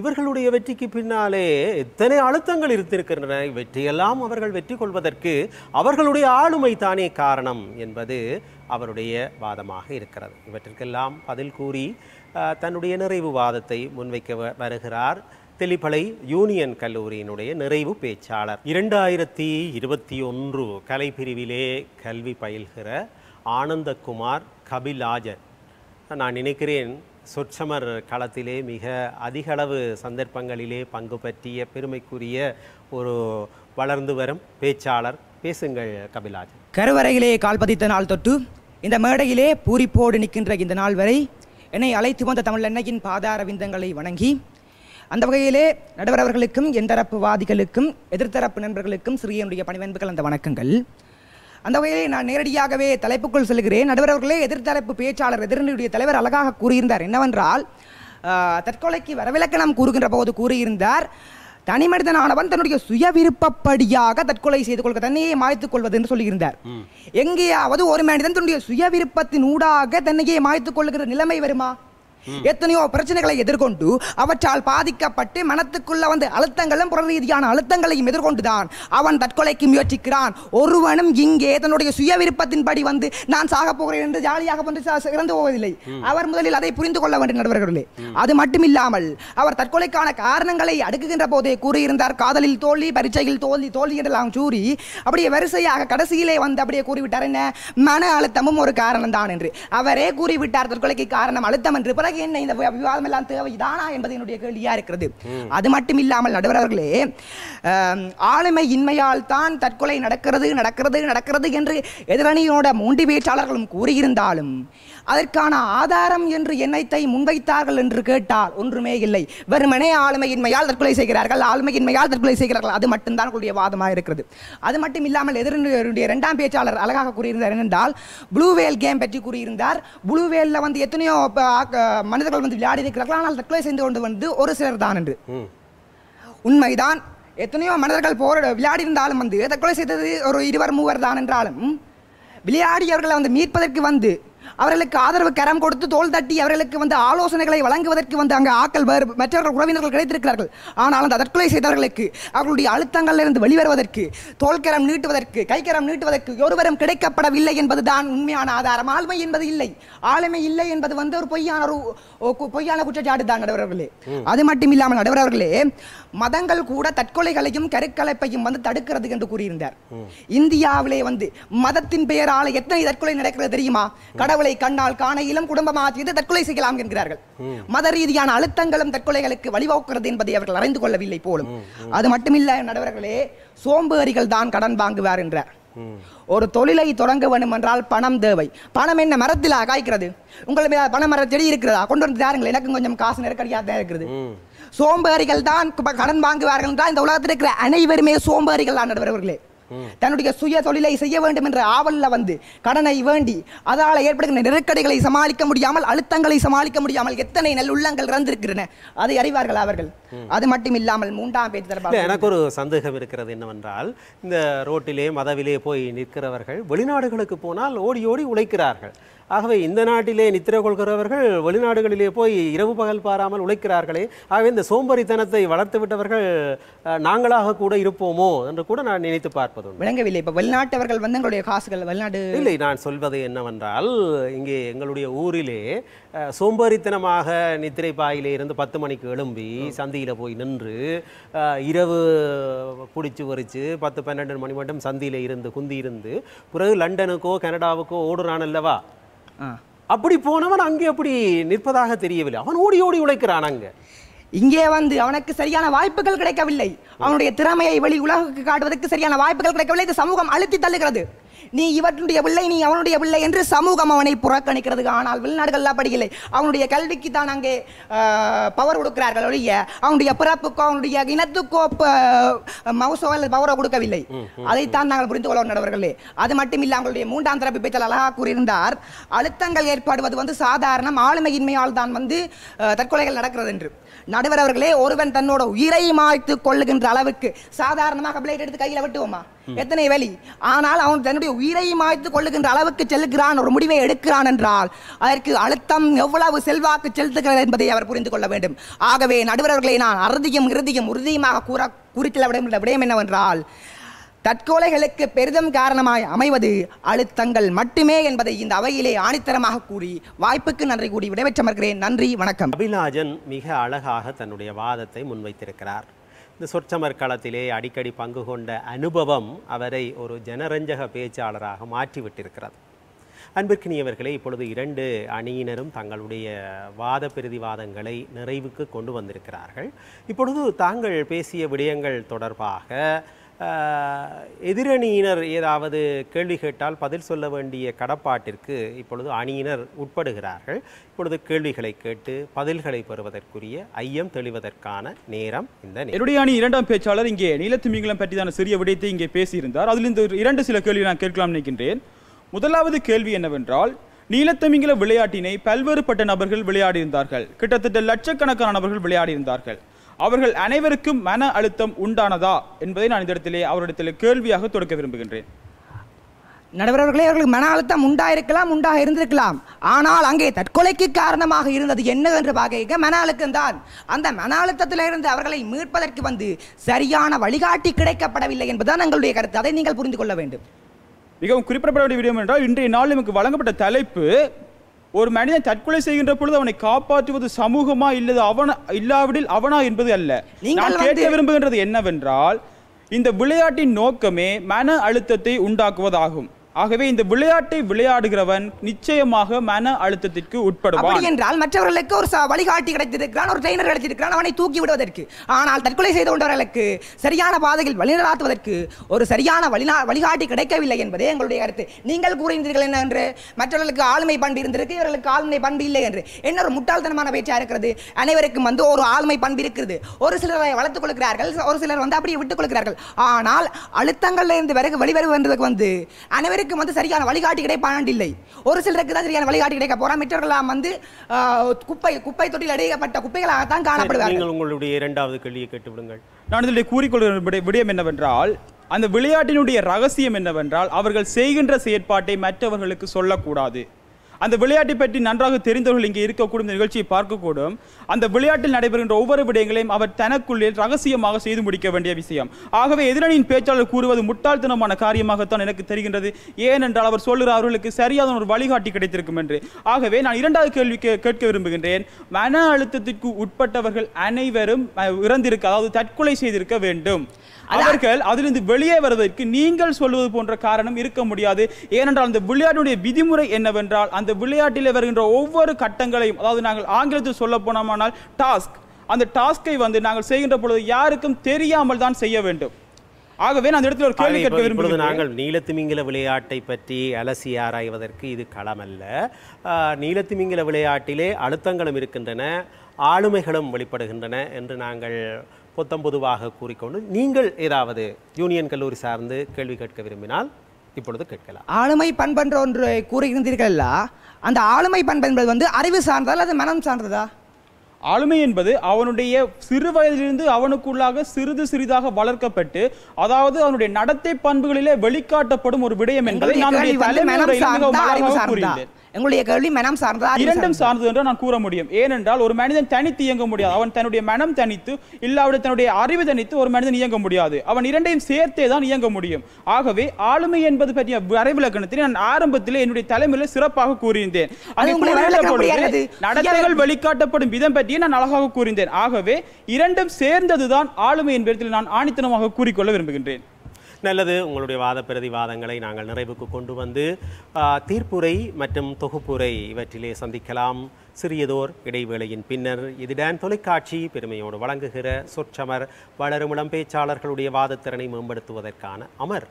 இவர்களுடைய வெற்றிக்கு பின்னாலே எத்தனை அழுத்தங்கள் இருந்திருக்கின்றன வெற்றியெல்லாம் அவர்கள் வெற்றி கொள்வதற்கு அவர்களுடைய ஆளுமை தானே காரணம் என்பது அவருடைய வாதமாக இருக்கிறது இவற்றிற்கெல்லாம் பதில் கூறி தன்னுடைய நிறைவு வாதத்தை முன்வைக்க வருகிறார் தெளிப்பளை யூனியன் கல்லூரியினுடைய நிறைவு பேச்சாளர் இரண்டாயிரத்தி இருபத்தி ஒன்று கலைப்பிரிவிலே கல்வி பயில்கிற ஆனந்தகுமார் கபிலாஜன் நான் நினைக்கிறேன் சொற்சமர் களத்திலே மிக அதிகளவு சந்தர்ப்பங்களிலே பங்கு பற்றிய பெருமைக்குரிய ஒரு வளர்ந்து வரும் பேச்சாளர் பேசுங்கள் கபிலாஜன் கருவறையிலே கால்பதித்த நாள் தொட்டு இந்த மேடையிலே பூரிப்போடு நிற்கின்ற இந்த நாள் வரை என்னை அழைத்து வந்த தமிழன்னையின் பாதாரவிந்தங்களை வணங்கி அந்த வகையிலே நடுவரவர்களுக்கும் அவர்களுக்கும் எந்தரப்பு வாதிகளுக்கும் எதிர்த்தரப்பு நண்பர்களுக்கும் சிறியனுடைய பணிவன்புகள் அந்த வணக்கங்கள் அந்த வகையிலே நான் நேரடியாகவே தலைப்புக்குள் செல்கிறேன் நடுவரவர்களே எதிர்த்தரப்பு பேச்சாளர் எதிரனுடைய தலைவர் அழகாக கூறியிருந்தார் என்னவென்றால் தற்கொலைக்கு வரவிலக்கணம் கூறுகின்ற போது கூறியிருந்தார் தனி ஆனவன் தன்னுடைய சுய விருப்பப்படியாக தற்கொலை செய்து கொள்க தன்னையே மாய்த்துக் கொள்வது என்று சொல்லியிருந்தார் எங்கேயாவது ஒரு மனிதன் தன்னுடைய சுய விருப்பத்தின் ஊடாக தன்னையே மாய்த்துக் கொள்கிற நிலைமை வருமா எத்தனையோ பிரச்சனைகளை எதிர்கொண்டு அவற்றால் பாதிக்கப்பட்டு மனத்துக்குள்ள வந்து அழுத்தங்களும் புற ரீதியான அழுத்தங்களையும் எதிர்கொண்டுதான் அவன் தற்கொலைக்கு முயற்சிக்கிறான் ஒருவனும் இங்கே தன்னுடைய சுய விருப்பத்தின்படி வந்து நான் சாக போகிறேன் என்று ஜாலியாக வந்து இறந்து போவதில்லை அவர் முதலில் அதை புரிந்து கொள்ள வேண்டும் நடுவர்களே அது மட்டுமில்லாமல் அவர் தற்கொலைக்கான காரணங்களை அடுக்குகின்ற போதே கூறியிருந்தார் காதலில் தோல்வி பரீட்சையில் தோல்வி தோல்வி என்றெல்லாம் சூறி அப்படியே வரிசையாக கடைசியிலே வந்து அப்படியே கூறிவிட்டார் என்ன மன அழுத்தமும் ஒரு காரணம் தான் என்று அவரே கூறிவிட்டார் தற்கொலைக்கு காரணம் அழுத்தம் என்று பிறகு அதற்காக என்ன இந்த விவாதம் எல்லாம் தேவைதானா என்பது என்னுடைய கேள்வியா இருக்கிறது அது மட்டும் இல்லாமல் நடுவர் ஆளுமை இன்மையால் தான் தற்கொலை நடக்கிறது நடக்கிறது நடக்கிறது என்று எதிரணியோட மூன்று பேச்சாளர்களும் கூறியிருந்தாலும் அதற்கான ஆதாரம் என்று என்னத்தை முன்வைத்தார்கள் என்று கேட்டால் ஒன்றுமே இல்லை வெறுமனே ஆளுமையின்மையால் தற்கொலை செய்கிறார்கள் ஆளுமையின்மையால் தற்கொலை செய்கிறார்கள் அது மட்டும்தான் உங்களுடைய வாதமாக இருக்கிறது அது மட்டும் இல்லாமல் எதிரினுடைய இரண்டாம் பேச்சாளர் அழகாக கூறியிருந்தார் என்றால் ப்ளூவேல் கேம் பற்றி கூறியிருந்தார் ப்ளூவேலில் வந்து எத்தனையோ மனிதர்கள் வந்து விளையாடி இருக்கிறார்கள் ஆனால் தற்கொலை செய்து கொண்டு வந்து ஒரு சிலர் தான் என்று உண்மைதான் எத்தனையோ மனிதர்கள் போர் விளையாடி இருந்தாலும் வந்து தற்கொலை செய்தது ஒரு இருவர் மூவர் தான் என்றாலும் விளையாடியவர்களை வந்து மீட்பதற்கு வந்து அவர்களுக்கு ஆதரவு கரம் கொடுத்து தோல் தட்டி அவர்களுக்கு வந்து ஆலோசனைகளை வழங்குவதற்கு வந்து அங்கே ஆக்கள் மற்றவர்கள் உறவினர்கள் கிடைத்திருக்கிறார்கள் ஆனால் அந்த தற்கொலை செய்தவர்களுக்கு அவர்களுடைய அழுத்தங்களிலிருந்து வெளிவருவதற்கு தோல்கரம் நீட்டுவதற்கு கைக்கரம் நீட்டுவதற்கு ஒருவரும் கிடைக்கப்படவில்லை என்பதுதான் உண்மையான ஆதாரம் ஆளுமை என்பது இல்லை ஆளுமை இல்லை என்பது வந்து ஒரு பொய்யான ஒரு பொய்யான குற்றச்சாட்டு தான் நடுவர்களே அது மட்டும் இல்லாமல் நடுவர்களே மதங்கள் கூட தற்கொலைகளையும் கருக்கலைப்பையும் வந்து தடுக்கிறது என்று கூறியிருந்தார் இந்தியாவிலே வந்து மதத்தின் பெயரால் எத்தனை தற்கொலை நடக்கிறது தெரியுமா கடவுளை குற்றங்களை கண்ணால் காண இளம் குடும்பமாக இது தற்கொலை செய்யலாம் என்கிறார்கள் மத ரீதியான அழுத்தங்களும் தற்கொலைகளுக்கு வழிவகுக்கிறது என்பதை அவர்கள் அறிந்து கொள்ளவில்லை போலும் அது மட்டுமில்ல நடவர்களே சோம்பேறிகள் தான் கடன் வாங்குவார் என்றார் ஒரு தொழிலை தொடங்க வேண்டும் என்றால் பணம் தேவை பணம் என்ன மரத்தில் காய்க்கிறது உங்களுக்கு பண மர செடி இருக்கிறதா கொண்டு வந்து தாருங்கள் எனக்கும் கொஞ்சம் காசு நெருக்கடியாக தான் இருக்கிறது சோம்பேறிகள் தான் கடன் வாங்குவார்கள் என்றால் இந்த உலகத்தில் இருக்கிற அனைவருமே சோம்பேறிகள் தான் நடவர்களே தன்னுடைய சுய தொழிலை செய்ய வேண்டும் என்ற ஆவலில் வந்து கடனை வேண்டி அதால் ஏற்படுகின்ற நெருக்கடிகளை சமாளிக்க முடியாமல் அழுத்தங்களை சமாளிக்க முடியாமல் எத்தனை நெல் உள்ளங்கள் இறந்திருக்கிறன அதை அறிவார்கள் அவர்கள் அது மட்டும் இல்லாமல் மூன்றாம் பேர் தொடர்பாக எனக்கு ஒரு சந்தேகம் இருக்கிறது என்னவென்றால் இந்த ரோட்டிலே மதவிலே போய் நிற்கிறவர்கள் வெளிநாடுகளுக்கு போனால் ஓடி ஓடி உழைக்கிறார்கள் ஆகவே இந்த நாட்டிலே நித்திரை கொள்கிறவர்கள் வெளிநாடுகளிலே போய் இரவு பகல் பாராமல் உழைக்கிறார்களே ஆகவே இந்த சோம்பரித்தனத்தை வளர்த்து விட்டவர்கள் நாங்களாக கூட இருப்போமோ என்று கூட நான் நினைத்து பார்ப்பது விளங்கவில்லை இப்போ வெளிநாட்டவர்கள் வந்து எங்களுடைய காசுகள் வெளிநாடு இல்லை நான் சொல்வது என்னவென்றால் இங்கே எங்களுடைய ஊரிலே சோம்பரித்தனமாக நித்திரை பாயிலே இருந்து பத்து மணிக்கு எழும்பி சந்தியில் போய் நின்று இரவு குடிச்சு வரிச்சு பத்து பன்னெண்டு மணி மட்டும் சந்தியில் இருந்து குந்தி இருந்து பிறகு லண்டனுக்கோ கனடாவுக்கோ ஓடுறான் அல்லவா அப்படி போனவன் அங்கே அப்படி நிற்பதாக தெரியவில்லை அவன் ஓடி ஓடி உழைக்கிறான் அங்கே இங்கே வந்து அவனுக்கு சரியான வாய்ப்புகள் கிடைக்கவில்லை அவனுடைய திறமையை வெளி உலகுக்கு காட்டுவதற்கு சரியான வாய்ப்புகள் கிடைக்கவில்லை இந்த சமூகம் அழுத்தி தள்ளுகிறது நீ இவனுடைய பிள்ளை நீ அவனுடைய பிள்ளை என்று சமூகம் அவனை புறக்கணிக்கிறது ஆனால் வெளிநாடுகள்லாம் படிக்கலை அவனுடைய கல்விக்கு தான் அங்கே பவர் கொடுக்கிறார்கள் ஒழிய அவனுடைய பிறப்புக்கோ அவனுடைய இனத்துக்கோ மவுசோ அல்லது பவரோ கொடுக்கவில்லை அதைத்தான் நாங்கள் புரிந்து கொள்ள நடவர்களே அது மட்டும் இல்லை அவங்களுடைய மூன்றாம் தரப்பு பேச்சல் அழகாக கூறியிருந்தார் அழுத்தங்கள் ஏற்படுவது வந்து சாதாரணம் ஆளுமையின்மையால் தான் வந்து தற்கொலைகள் நடக்கிறது என்று நடுவர் அவர்களே ஒருவன் தன்னோட உயிரை மாய்த்து கொள்ளுகின்ற அளவுக்கு சாதாரணமாக பிளேட் எடுத்து கையில் விட்டுவோமா எத்தனை வழி ஆனால் அவன் தன்னுடைய உயிரை மாய்த்து கொள்ளுகின்ற அளவுக்கு செல்கிறான் ஒரு முடிவை எடுக்கிறான் என்றால் அதற்கு அழுத்தம் எவ்வளவு செல்வாக்கு செலுத்துகிறது என்பதை அவர் புரிந்து கொள்ள வேண்டும் ஆகவே நடுவரவர்களை நான் அறுதியும் இறுதியும் உறுதியுமாக கூற குறிச்சல விடயம் என்னவென்றால் தற்கொலைகளுக்கு பெரிதும் காரணமாய் அமைவது அழுத்தங்கள் மட்டுமே என்பதை இந்த அவையிலே ஆணித்தரமாக கூறி வாய்ப்புக்கு நன்றி கூடி விடைபெற்று அமர்கிறேன் நன்றி வணக்கம் அபிநாஜன் மிக அழகாக தன்னுடைய வாதத்தை முன்வைத்திருக்கிறார் இந்த சொற்சமர் களத்திலே அடிக்கடி பங்கு கொண்ட அனுபவம் அவரை ஒரு ஜனரஞ்சக பேச்சாளராக மாற்றிவிட்டிருக்கிறது அன்பிற்கினியவர்களே இப்பொழுது இரண்டு அணியினரும் தங்களுடைய வாத பிரதிவாதங்களை நிறைவுக்கு கொண்டு வந்திருக்கிறார்கள் இப்பொழுது தாங்கள் பேசிய விடயங்கள் தொடர்பாக எதிரணியினர் ஏதாவது கேள்வி கேட்டால் பதில் சொல்ல வேண்டிய கடப்பாட்டிற்கு இப்பொழுது அணியினர் உட்படுகிறார்கள் இப்பொழுது கேள்விகளை கேட்டு பதில்களை பெறுவதற்குரிய ஐயம் தெளிவதற்கான நேரம் இந்த என்னுடைய அணி இரண்டாம் பேச்சாளர் இங்கே நீலத்துமிங்கலம் பற்றிதான சிறிய விடயத்தை இங்கே பேசியிருந்தார் அதில் இந்த இரண்டு சில கேள்வி நான் கேட்கலாம் நினைக்கின்றேன் முதலாவது கேள்வி என்னவென்றால் நீலத்தமிங்கல விளையாட்டினை பல்வேறுபட்ட நபர்கள் விளையாடியிருந்தார்கள் கிட்டத்தட்ட லட்சக்கணக்கான நபர்கள் விளையாடியிருந்தார்கள் அவர்கள் அனைவருக்கும் மன அழுத்தம் உண்டானதா என்பதை நான் இந்த இடத்திலே அவரிடத்தில் கேள்வியாக தொடுக்க விரும்புகின்றேன் நடுவரவர்களே அவர்களுக்கு மன அழுத்தம் உண்டாயிருக்கலாம் உண்டாக இருந்திருக்கலாம் ஆனால் அங்கே தற்கொலைக்கு காரணமாக இருந்தது என்ன என்று பார்க்க மன அழுத்தம்தான் அந்த மன அழுத்தத்திலிருந்து அவர்களை மீட்பதற்கு வந்து சரியான வழிகாட்டி கிடைக்கப்படவில்லை என்பதுதான் எங்களுடைய கருத்து அதை நீங்கள் புரிந்து கொள்ள வேண்டும் மிகவும் குறிப்பிடப்பட வேண்டிய விடயம் என்றால் இன்றைய நாள் நமக்கு வழங்கப்பட்ட தலைப்பு ஒரு மனிதன் தற்கொலை செய்கின்ற பொழுது அவனை காப்பாற்றுவது சமூகமா இல்லது அவனா இல்லாவிடில் அவனா என்பது அல்ல நான் கேட்க விரும்புகின்றது என்னவென்றால் இந்த விளையாட்டின் நோக்கமே மன அழுத்தத்தை உண்டாக்குவதாகும் ஆகவே இந்த விளையாட்டை விளையாடுகிறவன் நிச்சயமாக மன அழுத்தத்திற்கு உட்படுவான் என்றால் மற்றவர்களுக்கு ஒரு வழிகாட்டி கிடைத்திருக்கிறான் ஒரு ட்ரைனர் கிடைத்திருக்கிறான் அவனை தூக்கி விடுவதற்கு ஆனால் தற்கொலை செய்து கொண்டவர்களுக்கு சரியான பாதையில் வழிநடாத்துவதற்கு ஒரு சரியான வழிநா வழிகாட்டி கிடைக்கவில்லை என்பதே எங்களுடைய கருத்து நீங்கள் கூறியிருந்தீர்கள் என்ன என்று மற்றவர்களுக்கு ஆளுமை பண்பு இருந்திருக்கு இவர்களுக்கு ஆளுமை பண்பு இல்லை என்று என்ன ஒரு முட்டாள்தனமான பேச்சாக இருக்கிறது அனைவருக்கும் வந்து ஒரு ஆளுமை பண்பு இருக்கிறது ஒரு சிலரை வளர்த்துக் கொள்கிறார்கள் ஒரு சிலர் வந்து அப்படியே விட்டுக் கொள்கிறார்கள் ஆனால் அழுத்தங்கள்ல இருந்து வெளிவருவதற்கு வந்து அனைவருக்கும் சிலருக்கும் வந்து சரியான வழிகாட்டி கிடைப்பான் இல்லை ஒரு சிலருக்கு தான் சரியான வழிகாட்டி கிடைக்க போறா மிற்றவர்களாம் வந்து குப்பை குப்பை தொட்டில் அடையப்பட்ட குப்பைகளாகத்தான் காணப்படுவார்கள் உங்களுடைய இரண்டாவது கேள்வியை கேட்டுவிடுங்கள் நான் இதில் கூறிக்கொள்ள விடயம் என்னவென்றால் அந்த விளையாட்டினுடைய ரகசியம் என்னவென்றால் அவர்கள் செய்கின்ற செயற்பாட்டை மற்றவர்களுக்கு சொல்லக்கூடாது அந்த விளையாட்டை பற்றி நன்றாக தெரிந்தவர்கள் இங்கே இருக்கக்கூடும் நிகழ்ச்சியை பார்க்கக்கூடும் அந்த விளையாட்டில் நடைபெறுகின்ற ஒவ்வொரு விடயங்களையும் அவர் தனக்குள்ளே ரகசியமாக செய்து முடிக்க வேண்டிய விஷயம் ஆகவே எதிரணியின் பேச்சாளர் கூறுவது முட்டாள்தனமான காரியமாகத்தான் எனக்கு தெரிகின்றது ஏனென்றால் அவர் சொல்லுகிற அவர்களுக்கு சரியான ஒரு வழிகாட்டி கிடைத்திருக்கும் என்று ஆகவே நான் இரண்டாவது கேள்வி கேட்க விரும்புகின்றேன் மன அழுத்தத்திற்கு உட்பட்டவர்கள் அனைவரும் இறந்திருக்க அதாவது தற்கொலை செய்திருக்க வேண்டும் அவர்கள் அதிலிருந்து வெளியே வருவதற்கு நீங்கள் சொல்வது போன்ற காரணம் இருக்க முடியாது ஏனென்றால் அந்த விளையாட்டுடைய விதிமுறை என்னவென்றால் அந்த விளையாட்டில் வருகின்ற ஒவ்வொரு கட்டங்களையும் அதாவது நாங்கள் ஆங்கிலத்தில் சொல்ல போனோமானால் டாஸ்க் அந்த டாஸ்கை வந்து நாங்கள் செய்கின்ற பொழுது யாருக்கும் தெரியாமல் தான் செய்ய வேண்டும் ஆகவே அந்த இடத்துல ஒரு கேள்வி கேட்க விரும்புகிறது நாங்கள் நீலத்திமிங்கில விளையாட்டை பற்றி அலசி ஆராய்வதற்கு இது களமல்ல நீலத்திமிங்கில விளையாட்டிலே அழுத்தங்களும் இருக்கின்றன ஆளுமைகளும் வெளிப்படுகின்றன என்று நாங்கள் பொத்தம் பொதுவாக கூறிக்கொண்டு நீங்கள் ஏதாவது யூனியன் கல்லூரி சார்ந்து கேள்வி கேட்க விரும்பினால் இப்பொழுது கேட்கலாம் ஆளுமை பண்பன்ற ஒன்று கூறியிருந்தீர்கள் அந்த ஆளுமை பண்பு என்பது வந்து அறிவு சார்ந்ததா அல்லது மனம் சார்ந்ததா ஆளுமை என்பது அவனுடைய சிறு வயதிலிருந்து அவனுக்குள்ளாக சிறிது சிறிதாக வளர்க்கப்பட்டு அதாவது அவனுடைய நடத்தை பண்புகளிலே வெளிக்காட்டப்படும் ஒரு விடயம் என்பதை நான் எங்களுடைய கேள்வி மனம் சார்ந்ததா இரண்டும் சார்ந்தது என்று நான் கூற முடியும் ஏனென்றால் ஒரு மனிதன் தனித்து இயங்க முடியாது அவன் தன்னுடைய மனம் தனித்து இல்லாவிட தன்னுடைய அறிவு தனித்து ஒரு மனிதன் இயங்க முடியாது அவன் இரண்டையும் சேர்த்தே தான் இயங்க முடியும் ஆகவே ஆளுமை என்பது பற்றிய வரைவிலக்கணத்தை நான் ஆரம்பத்தில் என்னுடைய தலைமையில் சிறப்பாக கூறியிருந்தேன் நடத்தைகள் வழிகாட்டப்படும் விதம் பற்றியே நான் அழகாக கூறியிருந்தேன் ஆகவே இரண்டும் சேர்ந்ததுதான் ஆளுமை என்பதில் நான் ஆணித்தனமாக கூறிக்கொள்ள விரும்புகின்றேன் நல்லது உங்களுடைய வாத பிரதிவாதங்களை நாங்கள் நிறைவுக்கு கொண்டு வந்து தீர்ப்புரை மற்றும் தொகுப்புரை இவற்றிலே சந்திக்கலாம் சிறியதோர் இடைவேளையின் பின்னர் இதுடன் தொலைக்காட்சி பெருமையோடு வழங்குகிற சொற்றமர் வளரும் இளம் பேச்சாளர்களுடைய வாதத்திறனை மேம்படுத்துவதற்கான அமர்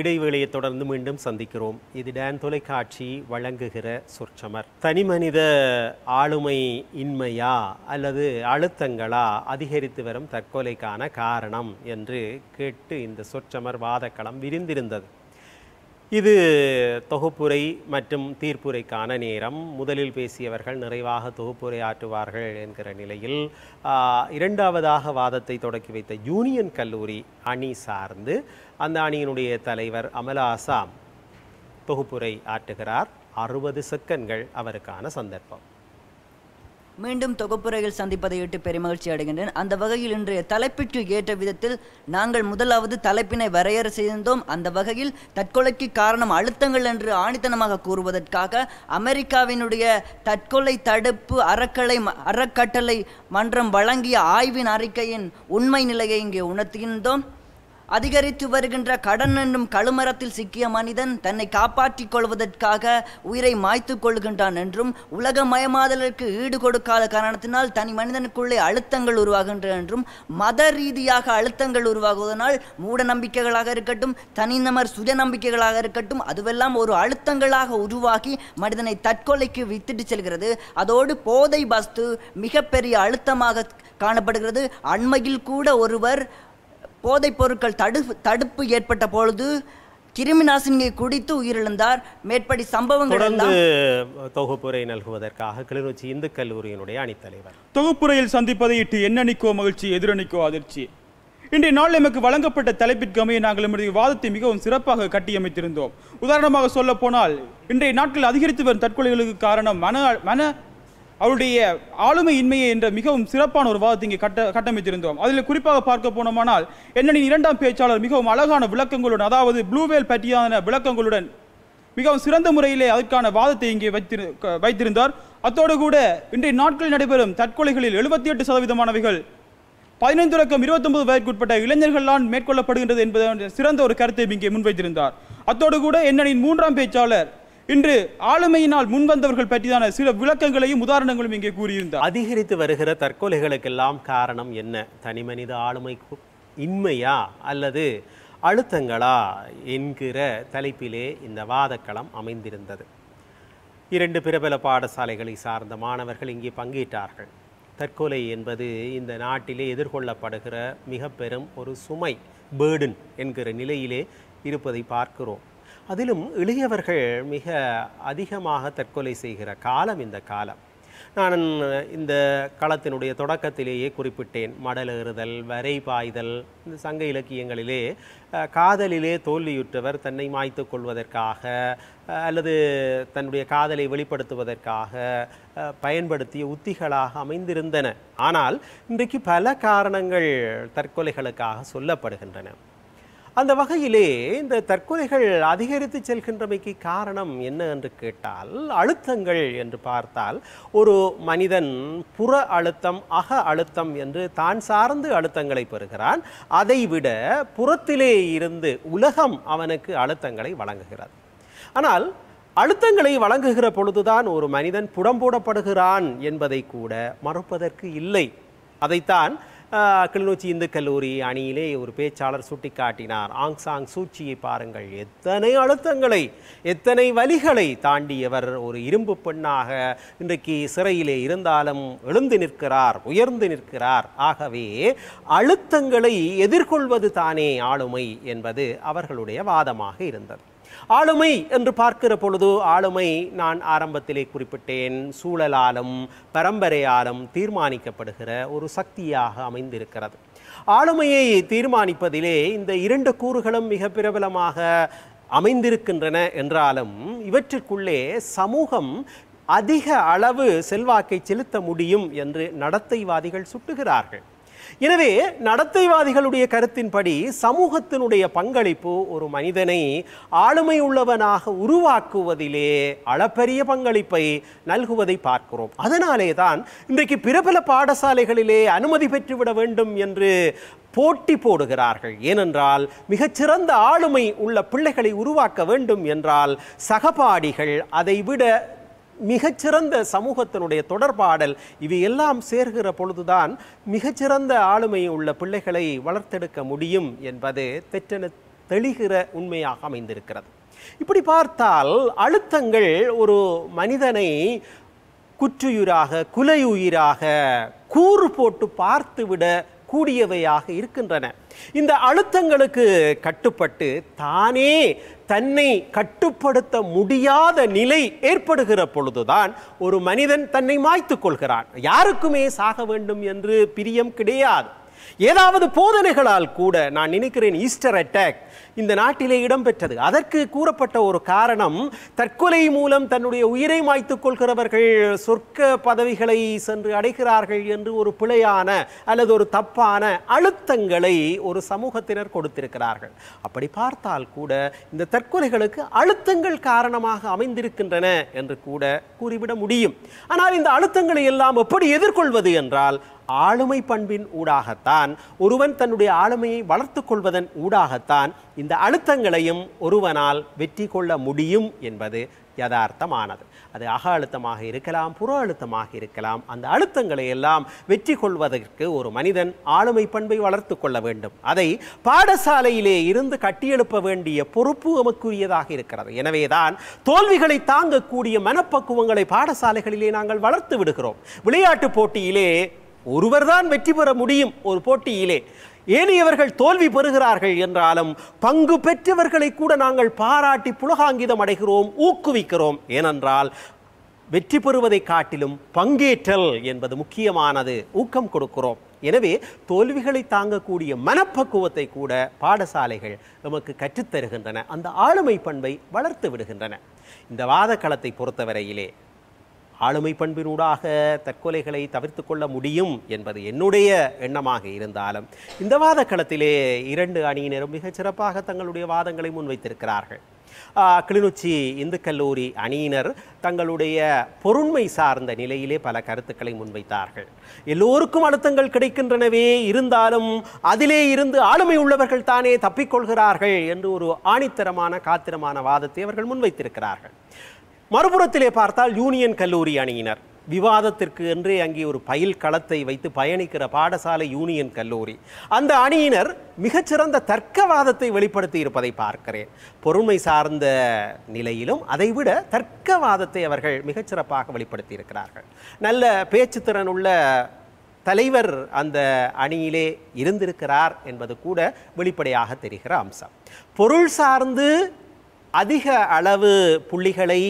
இடைவேளையை தொடர்ந்து மீண்டும் சந்திக்கிறோம் இது டேன் தொலைக்காட்சி வழங்குகிற சொற்சமர் மனித ஆளுமை இன்மையா அல்லது அழுத்தங்களா அதிகரித்து வரும் தற்கொலைக்கான காரணம் என்று கேட்டு இந்த சொற்சமர் வாதக்களம் விரிந்திருந்தது இது தொகுப்புரை மற்றும் தீர்ப்புரைக்கான நேரம் முதலில் பேசியவர்கள் நிறைவாக தொகுப்புரை ஆற்றுவார்கள் என்கிற நிலையில் இரண்டாவதாக வாதத்தை தொடக்கி வைத்த யூனியன் கல்லூரி அணி சார்ந்து அந்த அணியினுடைய தலைவர் அமலா அசாம் தொகுப்புரை ஆற்றுகிறார் அறுபது செக்கன்கள் அவருக்கான சந்தர்ப்பம் மீண்டும் தொகுப்புரையில் சந்திப்பதையிட்டு பெருமகிழ்ச்சி அடைகின்றேன் அந்த வகையில் இன்றைய தலைப்பிற்கு ஏற்ற விதத்தில் நாங்கள் முதலாவது தலைப்பினை வரையறை செய்திருந்தோம் அந்த வகையில் தற்கொலைக்கு காரணம் அழுத்தங்கள் என்று ஆணித்தனமாக கூறுவதற்காக அமெரிக்காவினுடைய தற்கொலை தடுப்பு அறக்கலை அறக்கட்டளை மன்றம் வழங்கிய ஆய்வின் அறிக்கையின் உண்மை நிலையை இங்கே உணர்த்துகின்றோம் அதிகரித்து வருகின்ற கடன் என்னும் கழுமரத்தில் சிக்கிய மனிதன் தன்னை காப்பாற்றிக் கொள்வதற்காக உயிரை மாய்த்து கொள்கின்றான் என்றும் உலக மயமாதலுக்கு ஈடு கொடுக்காத காரணத்தினால் தனி மனிதனுக்குள்ளே அழுத்தங்கள் உருவாகின்றன என்றும் மத ரீதியாக அழுத்தங்கள் உருவாகுவதனால் மூட நம்பிக்கைகளாக இருக்கட்டும் தனிநபர் சுய நம்பிக்கைகளாக இருக்கட்டும் அதுவெல்லாம் ஒரு அழுத்தங்களாக உருவாகி மனிதனை தற்கொலைக்கு வித்திட்டு செல்கிறது அதோடு போதை வஸ்து மிகப்பெரிய அழுத்தமாக காணப்படுகிறது அண்மையில் கூட ஒருவர் போதைப் பொருட்கள் தடு தடுப்பு ஏற்பட்ட பொழுது கிருமி குடித்து உயிரிழந்தார் மேற்படி சம்பவங்கள் தொகுப்புரை நல்குவதற்காக கிளிநொச்சி இந்து கல்லூரியினுடைய அணித்தலைவர் தொகுப்புரையில் சந்திப்பதை இட்டு என்னணிக்கோ மகிழ்ச்சி எதிரணிக்கோ அதிர்ச்சி இன்றைய நாள் எமக்கு வழங்கப்பட்ட தலைப்பிற்கமைய நாங்கள் எமது வாதத்தை மிகவும் சிறப்பாக கட்டியமைத்திருந்தோம் உதாரணமாக சொல்ல போனால் இன்றைய நாட்கள் அதிகரித்து வரும் தற்கொலைகளுக்கு காரணம் மன மன அவருடைய ஆளுமை இன்மையை என்ற மிகவும் சிறப்பான ஒரு வாதத்தை இங்கே கட்ட கட்டமைத்திருந்தோம் அதில் குறிப்பாக பார்க்க போனோமானால் என்னனின் இரண்டாம் பேச்சாளர் மிகவும் அழகான விளக்கங்களுடன் அதாவது ப்ளூவேல் பற்றியான விளக்கங்களுடன் மிகவும் சிறந்த முறையிலே அதற்கான வாதத்தை இங்கே வைத்திரு வைத்திருந்தார் அத்தோடு கூட இன்றைய நாட்களில் நடைபெறும் தற்கொலைகளில் எழுபத்தி எட்டு சதவீதமானவைகள் பதினைந்து லட்சம் இருபத்தொன்பது வயதுக்குட்பட்ட இளைஞர்களால் மேற்கொள்ளப்படுகின்றது என்பதை சிறந்த ஒரு கருத்தை இங்கே முன்வைத்திருந்தார் அத்தோடு கூட என்னனின் மூன்றாம் பேச்சாளர் இன்று ஆளுமையினால் முன்வந்தவர்கள் பற்றியான சில விளக்கங்களையும் உதாரணங்களும் இங்கே கூறியிருந்தார் அதிகரித்து வருகிற தற்கொலைகளுக்கெல்லாம் காரணம் என்ன தனிமனித ஆளுமை இன்மையா அல்லது அழுத்தங்களா என்கிற தலைப்பிலே இந்த வாதக்களம் அமைந்திருந்தது இரண்டு பிரபல பாடசாலைகளை சார்ந்த மாணவர்கள் இங்கே பங்கேற்றார்கள் தற்கொலை என்பது இந்த நாட்டிலே எதிர்கொள்ளப்படுகிற மிக பெரும் ஒரு சுமை பேர்டன் என்கிற நிலையிலே இருப்பதை பார்க்கிறோம் அதிலும் இளையவர்கள் மிக அதிகமாக தற்கொலை செய்கிற காலம் இந்த காலம் நான் இந்த காலத்தினுடைய தொடக்கத்திலேயே குறிப்பிட்டேன் மடலேறுதல் வரை பாய்தல் இந்த சங்க இலக்கியங்களிலே காதலிலே தோல்வியுற்றவர் தன்னை மாய்த்து கொள்வதற்காக அல்லது தன்னுடைய காதலை வெளிப்படுத்துவதற்காக பயன்படுத்திய உத்திகளாக அமைந்திருந்தன ஆனால் இன்றைக்கு பல காரணங்கள் தற்கொலைகளுக்காக சொல்லப்படுகின்றன அந்த வகையிலே இந்த தற்கொலைகள் அதிகரித்து செல்கின்றமைக்கு காரணம் என்ன என்று கேட்டால் அழுத்தங்கள் என்று பார்த்தால் ஒரு மனிதன் புற அழுத்தம் அக அழுத்தம் என்று தான் சார்ந்து அழுத்தங்களை பெறுகிறான் அதைவிட புறத்திலே இருந்து உலகம் அவனுக்கு அழுத்தங்களை வழங்குகிறது ஆனால் அழுத்தங்களை வழங்குகிற பொழுதுதான் ஒரு மனிதன் புடம்போடப்படுகிறான் என்பதை கூட மறுப்பதற்கு இல்லை அதைத்தான் கிளிநொச்சி இந்து கல்லூரி அணியிலே ஒரு பேச்சாளர் சுட்டிக்காட்டினார் ஆங் சாங் சூச்சியை பாருங்கள் எத்தனை அழுத்தங்களை எத்தனை வழிகளை தாண்டியவர் ஒரு இரும்பு பெண்ணாக இன்றைக்கு சிறையிலே இருந்தாலும் எழுந்து நிற்கிறார் உயர்ந்து நிற்கிறார் ஆகவே அழுத்தங்களை எதிர்கொள்வது தானே ஆளுமை என்பது அவர்களுடைய வாதமாக இருந்தது ஆளுமை என்று பார்க்கிற பொழுது ஆளுமை நான் ஆரம்பத்திலே குறிப்பிட்டேன் சூழலாலும் பரம்பரையாலும் தீர்மானிக்கப்படுகிற ஒரு சக்தியாக அமைந்திருக்கிறது ஆளுமையை தீர்மானிப்பதிலே இந்த இரண்டு கூறுகளும் மிக பிரபலமாக அமைந்திருக்கின்றன என்றாலும் இவற்றிற்குள்ளே சமூகம் அதிக அளவு செல்வாக்கை செலுத்த முடியும் என்று நடத்தைவாதிகள் சுட்டுகிறார்கள் எனவே நடத்தைவாதிகளுடைய கருத்தின்படி சமூகத்தினுடைய பங்களிப்பு ஒரு மனிதனை ஆளுமை உள்ளவனாக உருவாக்குவதிலே அளப்பரிய பங்களிப்பை நல்குவதை பார்க்கிறோம் அதனாலே தான் இன்றைக்கு பிரபல பாடசாலைகளிலே அனுமதி பெற்றுவிட வேண்டும் என்று போட்டி போடுகிறார்கள் ஏனென்றால் மிகச்சிறந்த ஆளுமை உள்ள பிள்ளைகளை உருவாக்க வேண்டும் என்றால் சகபாடிகள் அதை விட மிகச்சிறந்த சமூகத்தினுடைய தொடர்பாடல் இவை எல்லாம் சேர்கிற பொழுதுதான் மிகச்சிறந்த ஆளுமை உள்ள பிள்ளைகளை வளர்த்தெடுக்க முடியும் என்பது தெற்றென தெளிகிற உண்மையாக அமைந்திருக்கிறது இப்படி பார்த்தால் அழுத்தங்கள் ஒரு மனிதனை குற்றுயிராக குலையுயிராக கூறு போட்டு பார்த்துவிட கூடியவையாக இருக்கின்றன இந்த அழுத்தங்களுக்கு கட்டுப்பட்டு தானே தன்னை கட்டுப்படுத்த முடியாத நிலை ஏற்படுகிற பொழுதுதான் ஒரு மனிதன் தன்னை மாய்த்து கொள்கிறான் யாருக்குமே சாக வேண்டும் என்று பிரியம் கிடையாது ஏதாவது போதனைகளால் கூட நான் நினைக்கிறேன் ஈஸ்டர் அட்டாக் இந்த நாட்டிலே இடம்பெற்றது அதற்கு கூறப்பட்ட ஒரு காரணம் தற்கொலை மூலம் தன்னுடைய உயிரை மாய்த்து கொள்கிறவர்கள் சொர்க்க பதவிகளை சென்று அடைகிறார்கள் என்று ஒரு பிழையான அல்லது ஒரு தப்பான அழுத்தங்களை ஒரு சமூகத்தினர் கொடுத்திருக்கிறார்கள் அப்படி பார்த்தால் கூட இந்த தற்கொலைகளுக்கு அழுத்தங்கள் காரணமாக அமைந்திருக்கின்றன என்று கூட கூறிவிட முடியும் ஆனால் இந்த அழுத்தங்களை எல்லாம் எப்படி எதிர்கொள்வது என்றால் ஆளுமை பண்பின் ஊடாகத்தான் ஒருவன் தன்னுடைய ஆளுமையை வளர்த்து கொள்வதன் ஊடாகத்தான் இந்த அழுத்தங்களையும் ஒருவனால் வெற்றி கொள்ள முடியும் என்பது யதார்த்தமானது அது அக அழுத்தமாக இருக்கலாம் புற அழுத்தமாக இருக்கலாம் அந்த அழுத்தங்களை எல்லாம் வெற்றி கொள்வதற்கு ஒரு மனிதன் ஆளுமை பண்பை வளர்த்து கொள்ள வேண்டும் அதை பாடசாலையிலே இருந்து கட்டியெழுப்ப வேண்டிய பொறுப்பு நமக்குரியதாக இருக்கிறது எனவேதான் தோல்விகளை தாங்கக்கூடிய மனப்பக்குவங்களை பாடசாலைகளிலே நாங்கள் வளர்த்து விடுகிறோம் விளையாட்டு போட்டியிலே ஒருவர்தான் வெற்றி பெற முடியும் ஒரு போட்டியிலே ஏனையவர்கள் தோல்வி பெறுகிறார்கள் என்றாலும் பங்கு பெற்றவர்களை கூட நாங்கள் பாராட்டி புலகாங்கிதம் அடைகிறோம் ஊக்குவிக்கிறோம் ஏனென்றால் வெற்றி பெறுவதை காட்டிலும் பங்கேற்றல் என்பது முக்கியமானது ஊக்கம் கொடுக்கிறோம் எனவே தோல்விகளை தாங்கக்கூடிய மனப்பக்குவத்தை கூட பாடசாலைகள் நமக்கு கற்றுத்தருகின்றன அந்த ஆளுமை பண்பை வளர்த்து விடுகின்றன இந்த வாதக்களத்தை பொறுத்தவரையிலே ஆளுமை பண்பினூடாக தற்கொலைகளை தவிர்த்து கொள்ள முடியும் என்பது என்னுடைய எண்ணமாக இருந்தாலும் இந்த வாத களத்திலே இரண்டு அணியினரும் மிகச் சிறப்பாக தங்களுடைய வாதங்களை முன்வைத்திருக்கிறார்கள் கிளிநொச்சி இந்து கல்லூரி அணியினர் தங்களுடைய பொருண்மை சார்ந்த நிலையிலே பல கருத்துக்களை முன்வைத்தார்கள் எல்லோருக்கும் அழுத்தங்கள் கிடைக்கின்றனவே இருந்தாலும் அதிலே இருந்து ஆளுமை உள்ளவர்கள் தானே தப்பிக்கொள்கிறார்கள் என்று ஒரு ஆணித்தரமான காத்திரமான வாதத்தை அவர்கள் முன்வைத்திருக்கிறார்கள் மறுபுறத்திலே பார்த்தால் யூனியன் கல்லூரி அணியினர் விவாதத்திற்கு என்றே அங்கே ஒரு பயில் களத்தை வைத்து பயணிக்கிற பாடசாலை யூனியன் கல்லூரி அந்த அணியினர் மிகச்சிறந்த தர்க்கவாதத்தை வெளிப்படுத்தி இருப்பதை பார்க்கிறேன் பொறுமை சார்ந்த நிலையிலும் அதைவிட தர்க்கவாதத்தை அவர்கள் மிகச்சிறப்பாக வெளிப்படுத்தி இருக்கிறார்கள் நல்ல பேச்சுத்திறன் உள்ள தலைவர் அந்த அணியிலே இருந்திருக்கிறார் என்பது கூட வெளிப்படையாக தெரிகிற அம்சம் பொருள் சார்ந்து அதிக அளவு புள்ளிகளை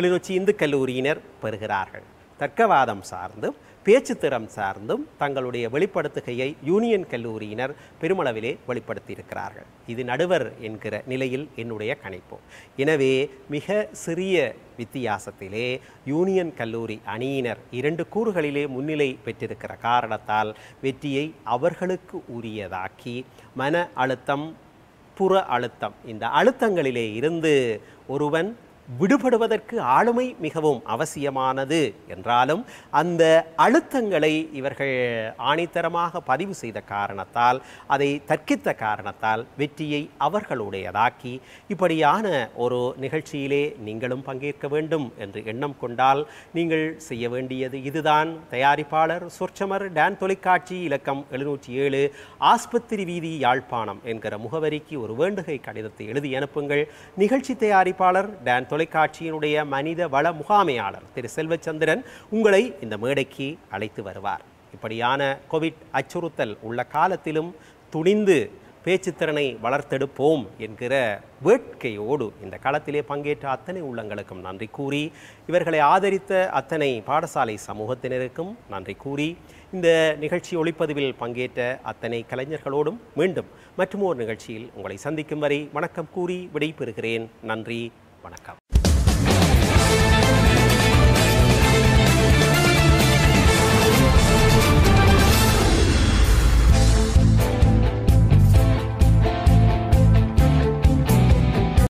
கிளிநொச்சி இந்து கல்லூரியினர் பெறுகிறார்கள் தர்க்கவாதம் சார்ந்தும் பேச்சுத்திறம் சார்ந்தும் தங்களுடைய வெளிப்படுத்துகையை யூனியன் கல்லூரியினர் பெருமளவிலே வெளிப்படுத்தியிருக்கிறார்கள் இது நடுவர் என்கிற நிலையில் என்னுடைய கணிப்பு எனவே மிக சிறிய வித்தியாசத்திலே யூனியன் கல்லூரி அணியினர் இரண்டு கூறுகளிலே முன்னிலை பெற்றிருக்கிற காரணத்தால் வெற்றியை அவர்களுக்கு உரியதாக்கி மன அழுத்தம் புற அழுத்தம் இந்த அழுத்தங்களிலே இருந்து ஒருவன் விடுபடுவதற்கு ஆளுமை மிகவும் அவசியமானது என்றாலும் அந்த அழுத்தங்களை இவர்கள் ஆணித்தரமாக பதிவு செய்த காரணத்தால் அதை தர்க்கித்த காரணத்தால் வெற்றியை அவர்களுடையதாக்கி இப்படியான ஒரு நிகழ்ச்சியிலே நீங்களும் பங்கேற்க வேண்டும் என்று எண்ணம் கொண்டால் நீங்கள் செய்ய வேண்டியது இதுதான் தயாரிப்பாளர் சொற்சமர் டேன் தொலைக்காட்சி இலக்கம் எழுநூற்றி ஏழு ஆஸ்பத்திரி வீதி யாழ்ப்பாணம் என்கிற முகவரிக்கு ஒரு வேண்டுகை கடிதத்தை எழுதி அனுப்புங்கள் நிகழ்ச்சி தயாரிப்பாளர் டேன் தொலை தொலைக்காட்சியினுடைய மனித வள முகாமையாளர் திரு செல்வச்சந்திரன் உங்களை இந்த மேடைக்கு அழைத்து வருவார் இப்படியான கோவிட் அச்சுறுத்தல் உள்ள காலத்திலும் துணிந்து பேச்சுத்திறனை வளர்த்தெடுப்போம் என்கிற வேட்கையோடு இந்த களத்திலே பங்கேற்ற அத்தனை உள்ளங்களுக்கும் நன்றி கூறி இவர்களை ஆதரித்த அத்தனை பாடசாலை சமூகத்தினருக்கும் நன்றி கூறி இந்த நிகழ்ச்சி ஒளிப்பதிவில் பங்கேற்ற அத்தனை கலைஞர்களோடும் மீண்டும் மற்றும் ஒரு நிகழ்ச்சியில் உங்களை சந்திக்கும் வரை வணக்கம் கூறி விடைபெறுகிறேன் நன்றி வணக்கம்